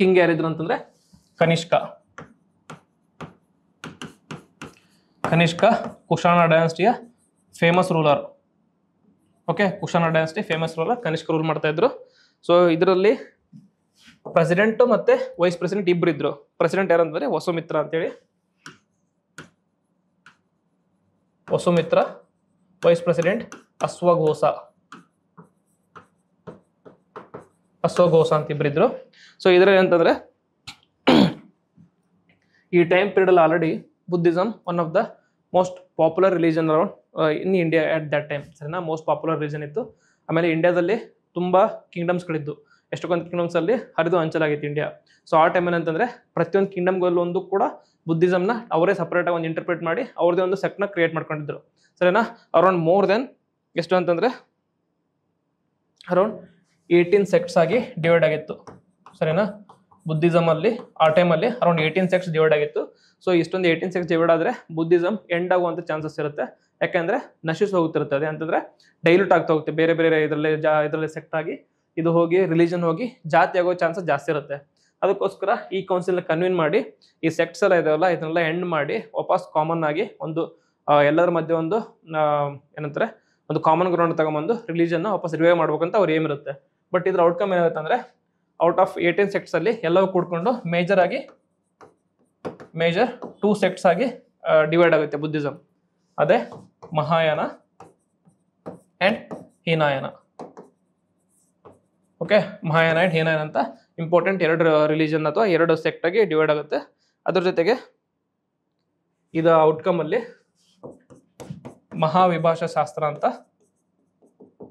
ಕಿಂಗ್ ಯಾರಿದ್ರು ಅಂತಂದರೆ ಕನಿಷ್ಕ ಕನಿಷ್ಕ ಕುಶಾಣ ಡೈನಸ್ಟಿಯ famous ruler okay Kushana dynasty famous ruler Kanishka rule ಮಾಡ್ತಾ ಇದ್ರು ಸೊ ಇದರಲ್ಲಿ ಪ್ರೆಸಿಡೆಂಟ್ ಮತ್ತೆ ವೈಸ್ ಪ್ರೆಸಿಡೆಂಟ್ ಇಬ್ರು ಇದ್ರು ಪ್ರೆಸಿಡೆಂಟ್ ಯಾರಂತಂದ್ರೆ ವಸುಮಿತ್ರ ಅಂತೇಳಿ ವಸುಮಿತ್ರ ವೈಸ್ ಪ್ರೆಸಿಡೆಂಟ್ ಅಶ್ವಘೋಸ ಅಶ್ವಘೋಸಾ ಅಂತ ಇಬ್ಬರಿದ್ರು ಸೊ ಇದರಲ್ಲಿ ಅಂತಂದ್ರೆ ಈ ಟೈಮ್ ಪೀರಿಯಡ್ ಅಲ್ಲಿ already Buddhism one of the most popular religion around in India at that time ಸರಿನಾ ಮೋಸ್ಟ್ ಪಾಪ್ಯುಲರ್ ರಿಲಿಜನ್ ಇತ್ತು ಆಮೇಲೆ ಇಂಡಿಯಾದಲ್ಲಿ ತುಂಬ ಕಿಂಗ್ಡಮ್ಸ್ಗಳಿದ್ದು ಎಷ್ಟೊಂದು ಕಿಂಗ್ಡಮ್ಸಲ್ಲಿ ಹರಿದು ಹಂಚಲಾಗಿತ್ತು ಇಂಡಿಯಾ ಸೊ ಆ ಟೈಮ್ ಅಂತಂದರೆ ಪ್ರತಿಯೊಂದು ಒಂದು ಕೂಡ ಬುದ್ಧಿಸಮ್ನ ಅವರೇ ಸಪ್ರೇಟಾಗಿ ಒಂದು ಇಂಟರ್ಪ್ರೇಟ್ ಮಾಡಿ ಅವ್ರದ್ದೇ ಒಂದು ಸೆಕ್ಟ್ನ ಕ್ರಿಯೇಟ್ ಮಾಡ್ಕೊಂಡಿದ್ರು ಸರಿನಾ ಅರೌಂಡ್ ಮೋರ್ ದೆನ್ ಎಷ್ಟು ಅಂತಂದರೆ ಅರೌಂಡ್ ಏಯ್ಟೀನ್ ಸೆಕ್ಟ್ಸ್ ಆಗಿ ಡಿವೈಡ್ ಆಗಿತ್ತು ಸರಿನಾ ಬುದ್ಧಿಸಮ್ ಅಲ್ಲಿ ಆ ಟೈಮಲ್ಲಿ ಅರೌಂಡ್ ಏಯ್ಟೀನ್ ಸೆಕ್ಸ್ ಡಿವೈಡ್ ಆಗಿತ್ತು ಸೊ ಇಷ್ಟೊಂದು ಏಯ್ಟೀನ್ ಸೆಕ್ಸ್ ಡಿವೈಡ್ ಆದರೆ ಬುದ್ಧಿಸಮ್ ಎಂಡ್ ಆಗುವಂಥ ಚಾನ್ಸಸ್ ಇರುತ್ತೆ ಯಾಕೆಂದ್ರೆ ಹೋಗ್ತಿರುತ್ತೆ ಅದೇ ಅಂತಂದ್ರೆ ಡೈಲ್ಯೂಟ್ ಆಗ್ತಾ ಹೋಗುತ್ತೆ ಬೇರೆ ಬೇರೆ ಇದರಲ್ಲಿ ಜಾ ಇದರಲ್ಲಿ ಸೆಕ್ಟ್ ಆಗಿ ಇದು ಹೋಗಿ ರಿಲಿಜನ್ ಹೋಗಿ ಜಾತಿ ಆಗೋ ಚಾನ್ಸಸ್ ಜಾಸ್ತಿ ಇರುತ್ತೆ ಅದಕ್ಕೋಸ್ಕರ ಈ ಕೌನ್ಸಿಲ್ನ ಕನ್ವೀನ್ ಮಾಡಿ ಈ ಸೆಕ್ಟ್ಸ್ ಎಲ್ಲ ಇದಾವಲ್ಲ ಇದನ್ನೆಲ್ಲ ಎಂಡ್ ಮಾಡಿ ವಾಪಸ್ ಕಾಮನ್ ಆಗಿ ಒಂದು ಎಲ್ಲರ ಮಧ್ಯೆ ಒಂದು ಏನಂತಾರೆ ಒಂದು ಕಾಮನ್ ಗ್ರೌಂಡ್ ತಗೊಂಬಂದು ರಿಲಿಜನ್ನ ವಾಪಸ್ ರಿವೈವ್ ಮಾಡ್ಬೇಕಂತ ಅವ್ರ ಏಮ್ ಇರುತ್ತೆ ಬಟ್ ಇದ್ರ ಔಟ್ಕಮ್ ಏನಾಗುತ್ತೆ ಅಂದರೆ ಔಟ್ ಆಫ್ ಏಯ್ಟೀನ್ ಅಲ್ಲಿ ಎಲ್ಲವೂ ಕೂಡ್ಕೊಂಡು ಮೇಜರ್ ಆಗಿ ಮೇಜರ್ ಟೂ ಸೆಕ್ಟ್ಸ್ ಆಗಿ ಡಿವೈಡ್ ಆಗುತ್ತೆ ಬುದ್ಧಿಸಮ್ ಅದೇ Mahayana and Hinayana okay Mahayana and Hinayana ಅಂತ ಇಂಪಾರ್ಟೆಂಟ್ ಎರಡು ರಿಲಿಜನ್ ಅಥವಾ ಎರಡು ಸೆಕ್ಟ್ ಆಗಿ ಡಿವೈಡ್ ಆಗುತ್ತೆ ಅದ್ರ ಜೊತೆಗೆ ಇದ ಅಲ್ಲಿ ಮಹಾವಿಭಾಷಾ ಶಾಸ್ತ್ರ ಅಂತ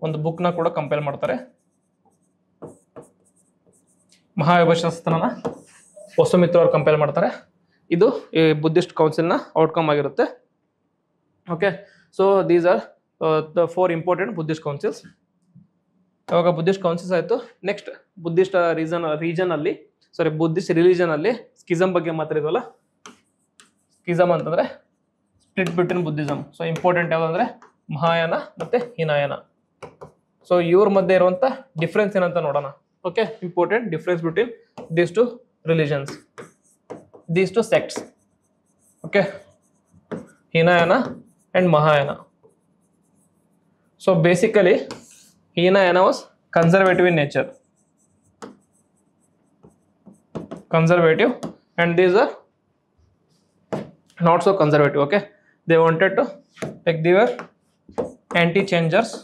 ಒಂದು ಬುಕ್ನ ಕೂಡ ಕಂಪೇರ್ ಮಾಡ್ತಾರೆ ಮಹಾವಿಭಜನಸ್ತನ ವಸುಮಿತ್ರ ಅವ್ರು ಕಂಪೇರ್ ಮಾಡ್ತಾರೆ ಇದು ಈ ಬುದ್ಧಿಸ್ಟ್ ಕೌನ್ಸಿಲ್ನ ಔಟ್ಕಮ್ ಆಗಿರುತ್ತೆ okay so these are the four important Buddhist councils ಇವಾಗ ಬುದ್ಧಿಸ್ಟ್ ಕೌನ್ಸಿಲ್ಸ್ ಆಯಿತು ನೆಕ್ಸ್ಟ್ ಬುದ್ಧಿಸ್ಟ್ ರೀಸನ್ ಅಲ್ಲಿ ಸಾರಿ ಬುದ್ಧಿಸ್ಟ್ ಅಲ್ಲಿ ಸ್ಕಿಸಮ್ ಬಗ್ಗೆ ಮಾತಾಡಿದ್ವಲ್ಲ ಸ್ಕಿಸಮ್ ಅಂತಂದರೆ split between Buddhism so important ಯಾವುದಂದ್ರೆ ಮಹಾಯಾನ ಮತ್ತು ಹಿನಾಯನ ಸೊ ಇವ್ರ ಮಧ್ಯೆ ಇರುವಂಥ ಡಿಫ್ರೆನ್ಸ್ ಏನಂತ ನೋಡೋಣ okay important difference between these two religions these two sects okay hinayana and mahayana so basically hinayana was conservative in nature conservative and these are not so conservative okay they wanted to like they were anti-changers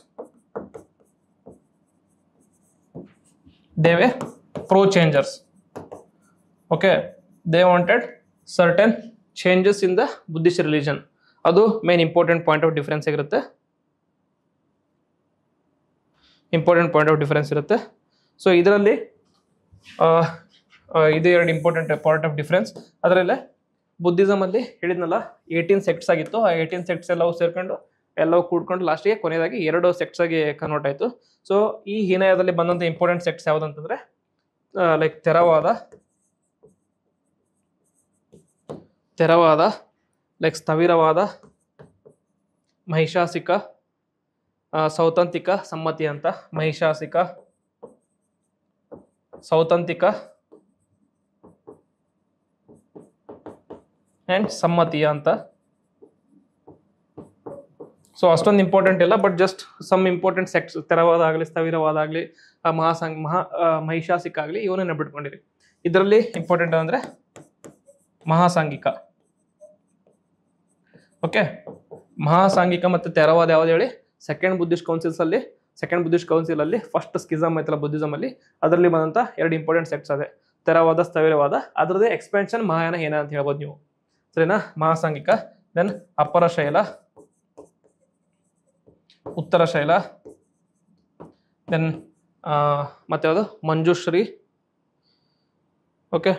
they were pro changers. Okay, they wanted certain changes in the Buddhist religion. ಅದು main important point of difference ಆಗಿರುತ್ತೆ important point of difference ಇರುತ್ತೆ so ಇದರಲ್ಲಿ ಇದು ಎರಡು important point of difference ಅದರಲ್ಲೇ ಅಲ್ಲಿ ಹೇಳಿದ್ನಲ್ಲ eighteen sects ಆಗಿತ್ತು ಆ ಏಯ್ಟೀನ್ ಸೆಕ್ಟ್ಸ್ ಎಲ್ಲವೂ ಸೇರ್ಕೊಂಡು ಎಲ್ಲವೂ ಕೂಡ್ಕೊಂಡು ಲಾಸ್ಟಿಗೆ ಕೊನೆಯದಾಗಿ ಎರಡು ಸೆಕ್ಟ್ಸ್ ಆಗಿ ಕನ್ವರ್ಟ್ ಆಯಿತು ಸೊ ಈ ಹಿನಯದಲ್ಲಿ ಬಂದಂಥ ಇಂಪಾರ್ಟೆಂಟ್ ಸೆಕ್ಟ್ಸ್ ಯಾವ್ದಂತಂದ್ರೆ ಲೈಕ್ ತೆರವಾದ ತೆರವಾದ ಲೈಕ್ ಸ್ಥವಿರವಾದ ಮಹಿಷಾಸಿಕ ಸೌತಂತಿಕ ಸಮ್ಮತಿ ಅಂತ ಮಹಿಷಾಸಿಕ ಸೌತಂತಿಕ ಅಂಡ್ ಸಮ್ಮತಿಯ ಅಂತ ಸೊ ಅಷ್ಟೊಂದು ಇಂಪಾರ್ಟೆಂಟ್ ಇಲ್ಲ but just some important sects ತೆರವಾದಾಗಲಿ ಸ್ಥವಿರವಾದಾಗಲಿ ಮಹಾಸಂಘ ಮಹಾ ಮಹಿಷಾಸಿಕ್ಕಾಗಲಿ ಇವನ್ನ ಬಿಟ್ಕೊಂಡಿರಿ ಇದರಲ್ಲಿ ಇಂಪಾರ್ಟೆಂಟ್ ಅಂದರೆ ಮಹಾಸಾಂಘಿಕ ಓಕೆ ಮಹಾಸಾಂಘಿಕ ಮತ್ತು ತೆರವಾದ ಯಾವ್ದು ಹೇಳಿ ಸೆಕೆಂಡ್ ಕೌನ್ಸಿಲ್ಸ್ ಅಲ್ಲಿ ಸೆಕೆಂಡ್ ಬುದ್ಧಿಸ್ಟ್ ಕೌನ್ಸಿಲಲ್ಲಿ ಫಸ್ಟ್ ಸ್ಕಿಸಮ್ ಆಯ್ತಲ್ಲ ಬುದ್ಧಿಸಮಲ್ಲಿ ಅದರಲ್ಲಿ ಬಂದಂಥ ಎರಡು ಇಂಪಾರ್ಟೆಂಟ್ ಸೆಕ್ಟ್ಸ್ ಅದೇ ತೆರವಾದ ಸ್ಥವಿರವಾದ ಅದರದೇ ಎಕ್ಸ್ಪೆನ್ಷನ್ ಮಹಾಯಾನ ಏನ ಅಂತ ಹೇಳ್ಬೋದು ನೀವು ಸರಿನಾ ಮಹಾಸಾಂಘಿಕ ದೆನ್ ಶೈಲ ಉತ್ತರ ಶೈಲ ದೆನ್ ಮತ್ತೆ ಯಾವುದು ಮಂಜುಶ್ರೀ ಓಕೆ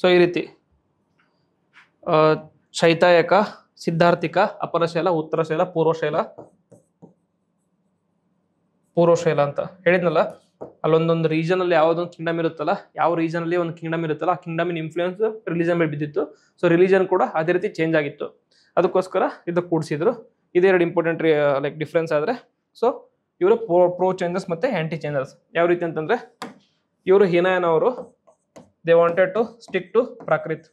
ಸೊ ಈ ರೀತಿ ಶೈತಾಯಕ ಸಿದ್ಧಾರ್ಥಿಕ ಪೂರ್ವ ಶೈಲ ಪೂರ್ವಶೈಲ ಪೂರ್ವಶೈಲ ಅಂತ ಹೇಳಿದ್ನಲ್ಲ ಅಲ್ಲೊಂದೊಂದು ರೀಜನ್ ಅಲ್ಲಿ ಯಾವ್ದೊಂದು ಕಿಂಗ್ಡಮ್ ಇರುತ್ತಲ್ಲ ಯಾವ ರೀಜನ್ ಅಲ್ಲಿ ಒಂದು ಕಿಂಗ್ಡಮ್ ಇರುತ್ತಲ್ಲ ಆ ಕಿಂಗ್ಡಮಿನ ಇನ್ಫ್ಲೂಯೆನ್ಸ್ ರಿಲಿಜನ್ ಮೇಲೆ ಬಿದ್ದಿತ್ತು ಸೊ ರಿಲಿಜನ್ ಕೂಡ ಅದೇ ರೀತಿ ಚೇಂಜ್ ಆಗಿತ್ತು ಅದಕ್ಕೋಸ್ಕರ ಇದು ಕೂಡಿಸಿದ್ರು ಇದೆರಡು ಇಂಪಾರ್ಟೆಂಟ್ ಲೈಕ್ ಡಿಫ್ರೆನ್ಸ್ ಆದರೆ ಸೊ ಇವರು ಪ್ರೊ ಪ್ರೋ ಚೇಂಜಸ್ ಮತ್ತು ಆ್ಯಂಟಿ ಚೇಂಜಸ್ ಯಾವ ರೀತಿ ಅಂತಂದರೆ ಇವರು ಅವರು they wanted to stick to Prakrit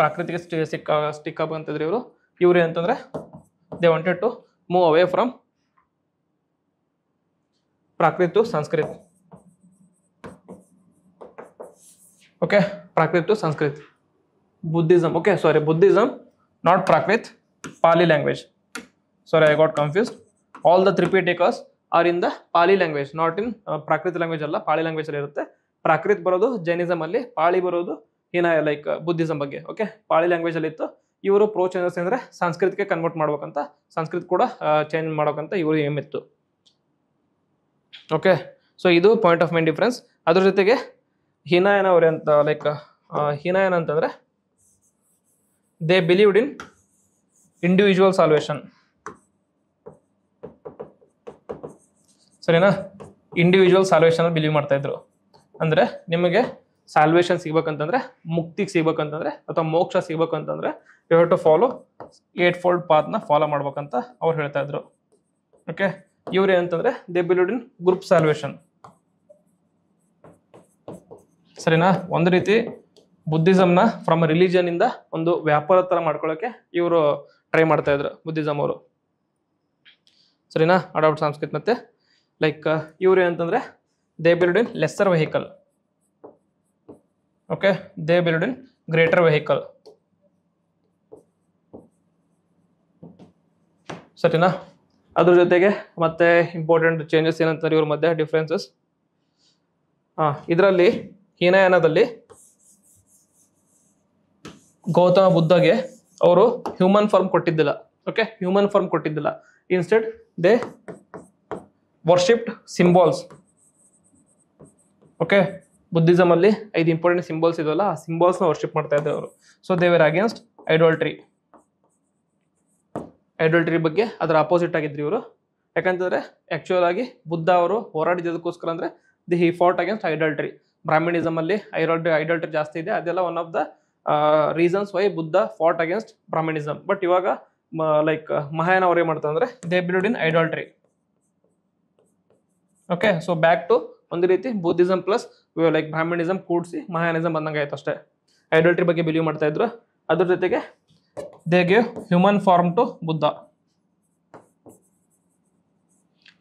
ಪ್ರಾಕೃತಿಗೆ ಸ್ಟಿಕ್ ಸ್ಟಿಕ್ ಅಂತಿದ್ರು ಇವರು ಇವರು ಏನಂತಂದರೆ they wanted to move away from Prakrit to Sanskrit okay Prakrit to Sanskrit Buddhism okay sorry Buddhism not Prakrit Pali language. Sorry, I got confused. All the Tripi takers are in the Pali language not in Prakrit language ಅಲ್ಲ ಪಾಳಿ ಲ್ಯಾಂಗ್ವೇಜಲ್ಲಿ ಇರುತ್ತೆ ಪ್ರಾಕೃತ್ ಬರೋದು Jainism ಅಲ್ಲಿ ಪಾಳಿ ಬರೋದು ಹೀನಾಯ like Buddhism ಬಗ್ಗೆ okay Pali language ಅಲ್ಲಿ ಇತ್ತು ಇವರು ಪ್ರೋ ಚೇಂಜಸ್ ಅಂದ್ರೆ ಸಂಸ್ಕೃತಕ್ಕೆ ಕನ್ವರ್ಟ್ ಮಾಡ್ಬೇಕಂತ ಸಂಸ್ಕೃತ್ ಕೂಡ ಚೇಂಜ್ ಮಾಡೋಕಂತ ಇವರು ಏಮ್ ಇತ್ತು ಓಕೆ ಸೊ ಇದು ಪಾಯಿಂಟ್ ಆಫ್ ಮೈನ್ ಡಿಫ್ರೆನ್ಸ್ ಅದ್ರ ಜೊತೆಗೆ ಹೀನಾಯನ ಅವ್ರೆ ಅಂತ ಲೈಕ್ ಹೀನಾಯನ ಅಂತಂದ್ರೆ they believed in individual salvation ಸರಿನಾ ಇಂಡಿವಿಜುವಲ್ ಸಾಲ್ವೇಶನ್ ಬಿಲೀವ್ ಮಾಡ್ತಾ ಇದ್ರು ಅಂದ್ರೆ ನಿಮಗೆ ಸಾಲ್ವೇಶನ್ ಸಿಗ್ಬೇಕಂತಂದ್ರೆ ಮುಕ್ತಿಗೆ ಸಿಗ್ಬೇಕಂತಂದ್ರೆ ಅಥವಾ ಮೋಕ್ಷ ಸಿಗ್ಬೇಕಂತಂದ್ರೆ you have to follow eightfold ನ ಫಾಲೋ ಮಾಡ್ಬೇಕಂತ ಅವ್ರು ಹೇಳ್ತಾ ಇದ್ರು ಓಕೆ ಇವ್ರು ಏನಂತಂದ್ರೆ they believed in group salvation ಸರಿನಾ ಒಂದು ರೀತಿ ಬುದ್ಧಿಸಮ್ನ ಫ್ರಮ್ ರಿಲಿಜನ್ ಇಂದ ಒಂದು ವ್ಯಾಪಾರ ತರ ಮಾಡ್ಕೊಳ್ಳೋಕೆ ಇವರು ಟ್ರೈ ಮಾಡ್ತಾ ಇದ್ರು ಬುದ್ಧಿಸಮ್ ಅವರು ಸರಿನಾ ಅಡಾಪ್ಟ್ ಸಾಂಸ್ಕೃತ್ ಮತ್ತೆ ಲೈಕ್ uh, ಇವ್ರು ಏನಂತಂದ್ರೆ they believed in lesser vehicle okay they believed in greater vehicle ಸರಿನಾ ಅದ್ರ ಜೊತೆಗೆ ಮತ್ತೆ ಇಂಪಾರ್ಟೆಂಟ್ ಚೇಂಜಸ್ ಏನಂತಾರೆ ಇವ್ರ ಮಧ್ಯೆ ಡಿಫ್ರೆನ್ಸಸ್ ಹಾ ಇದರಲ್ಲಿ ಹೀನಯಾನದಲ್ಲಿ ಗೌತಮ ಬುದ್ಧಗೆ ಅವರು ಹ್ಯೂಮನ್ ಫಾರ್ಮ್ ಕೊಟ್ಟಿದ್ದಿಲ್ಲ ಓಕೆ ಹ್ಯೂಮನ್ ಫಾರ್ಮ್ ಕೊಟ್ಟಿದ್ದಿಲ್ಲ instead they worshipped symbols okay Buddhism ಅಲ್ಲಿ ಐದು ಇಂಪಾರ್ಟೆಂಟ್ ಸಿಂಬಲ್ಸ್ ಇದಲ್ಲ ಆ ಸಿಂಬಲ್ಸ್ ನ ವರ್ಷಿಪ್ ಮಾಡ್ತಾ ಇದ್ದಾರೆ ಅವರು ಸೊ ದೇವರ್ ಅಗೇನ್ಸ್ಟ್ ಐಡೋಲ್ಟ್ರಿ ಐಡಾಲ್ಟ್ರಿ ಬಗ್ಗೆ ಅದರ ಅಪೋಸಿಟ್ ಆಗಿದ್ರು ಇವರು ಯಾಕಂತಂದ್ರೆ ಆಕ್ಚುಯಲ್ ಆಗಿ ಬುದ್ಧ ಅವರು ಹೋರಾಡಿದ್ದಕ್ಕೋಸ್ಕರ ಅಂದ್ರೆ ದಿ ಹಿ ಫಾಟ್ ಅಗೇನ್ಸ್ಟ್ ಐಡಲ್ಟ್ರಿ ಬ್ರಾಹ್ಮಣಿಸಮ್ ಅಲ್ಲಿ ಐಡಾಲ್ಟ್ರಿ ಐಡಲ್ಟ್ರಿ ಜಾಸ್ತಿ ಇದೆ ಅದೆಲ್ಲ one of the reasons why Buddha fought against Brahmanism but ಇವಾಗ ಲೈಕ್ ಮಹಾಯಾನ ಅವ್ರು ಏನ್ ಮಾಡ್ತಾರೆ ಅಂದ್ರೆ they believe in idolatry okay so back to ಒಂದು ರೀತಿ ಬುದ್ಧಿಸಮ್ ಪ್ಲಸ್ ಲೈಕ್ ಬ್ರಾಹ್ಮಣಿಸಮ್ ಕೂಡಿಸಿ ಮಹಾಯಾನಿಸಮ್ ಬಂದಂಗೆ ಆಯ್ತು ಅಷ್ಟೇ ಐಡಾಲ್ಟ್ರಿ ಬಗ್ಗೆ ಬಿಲೀವ್ ಮಾಡ್ತಾ ಇದ್ರು ಅದ್ರ ಜೊತೆಗೆ they give human form to Buddha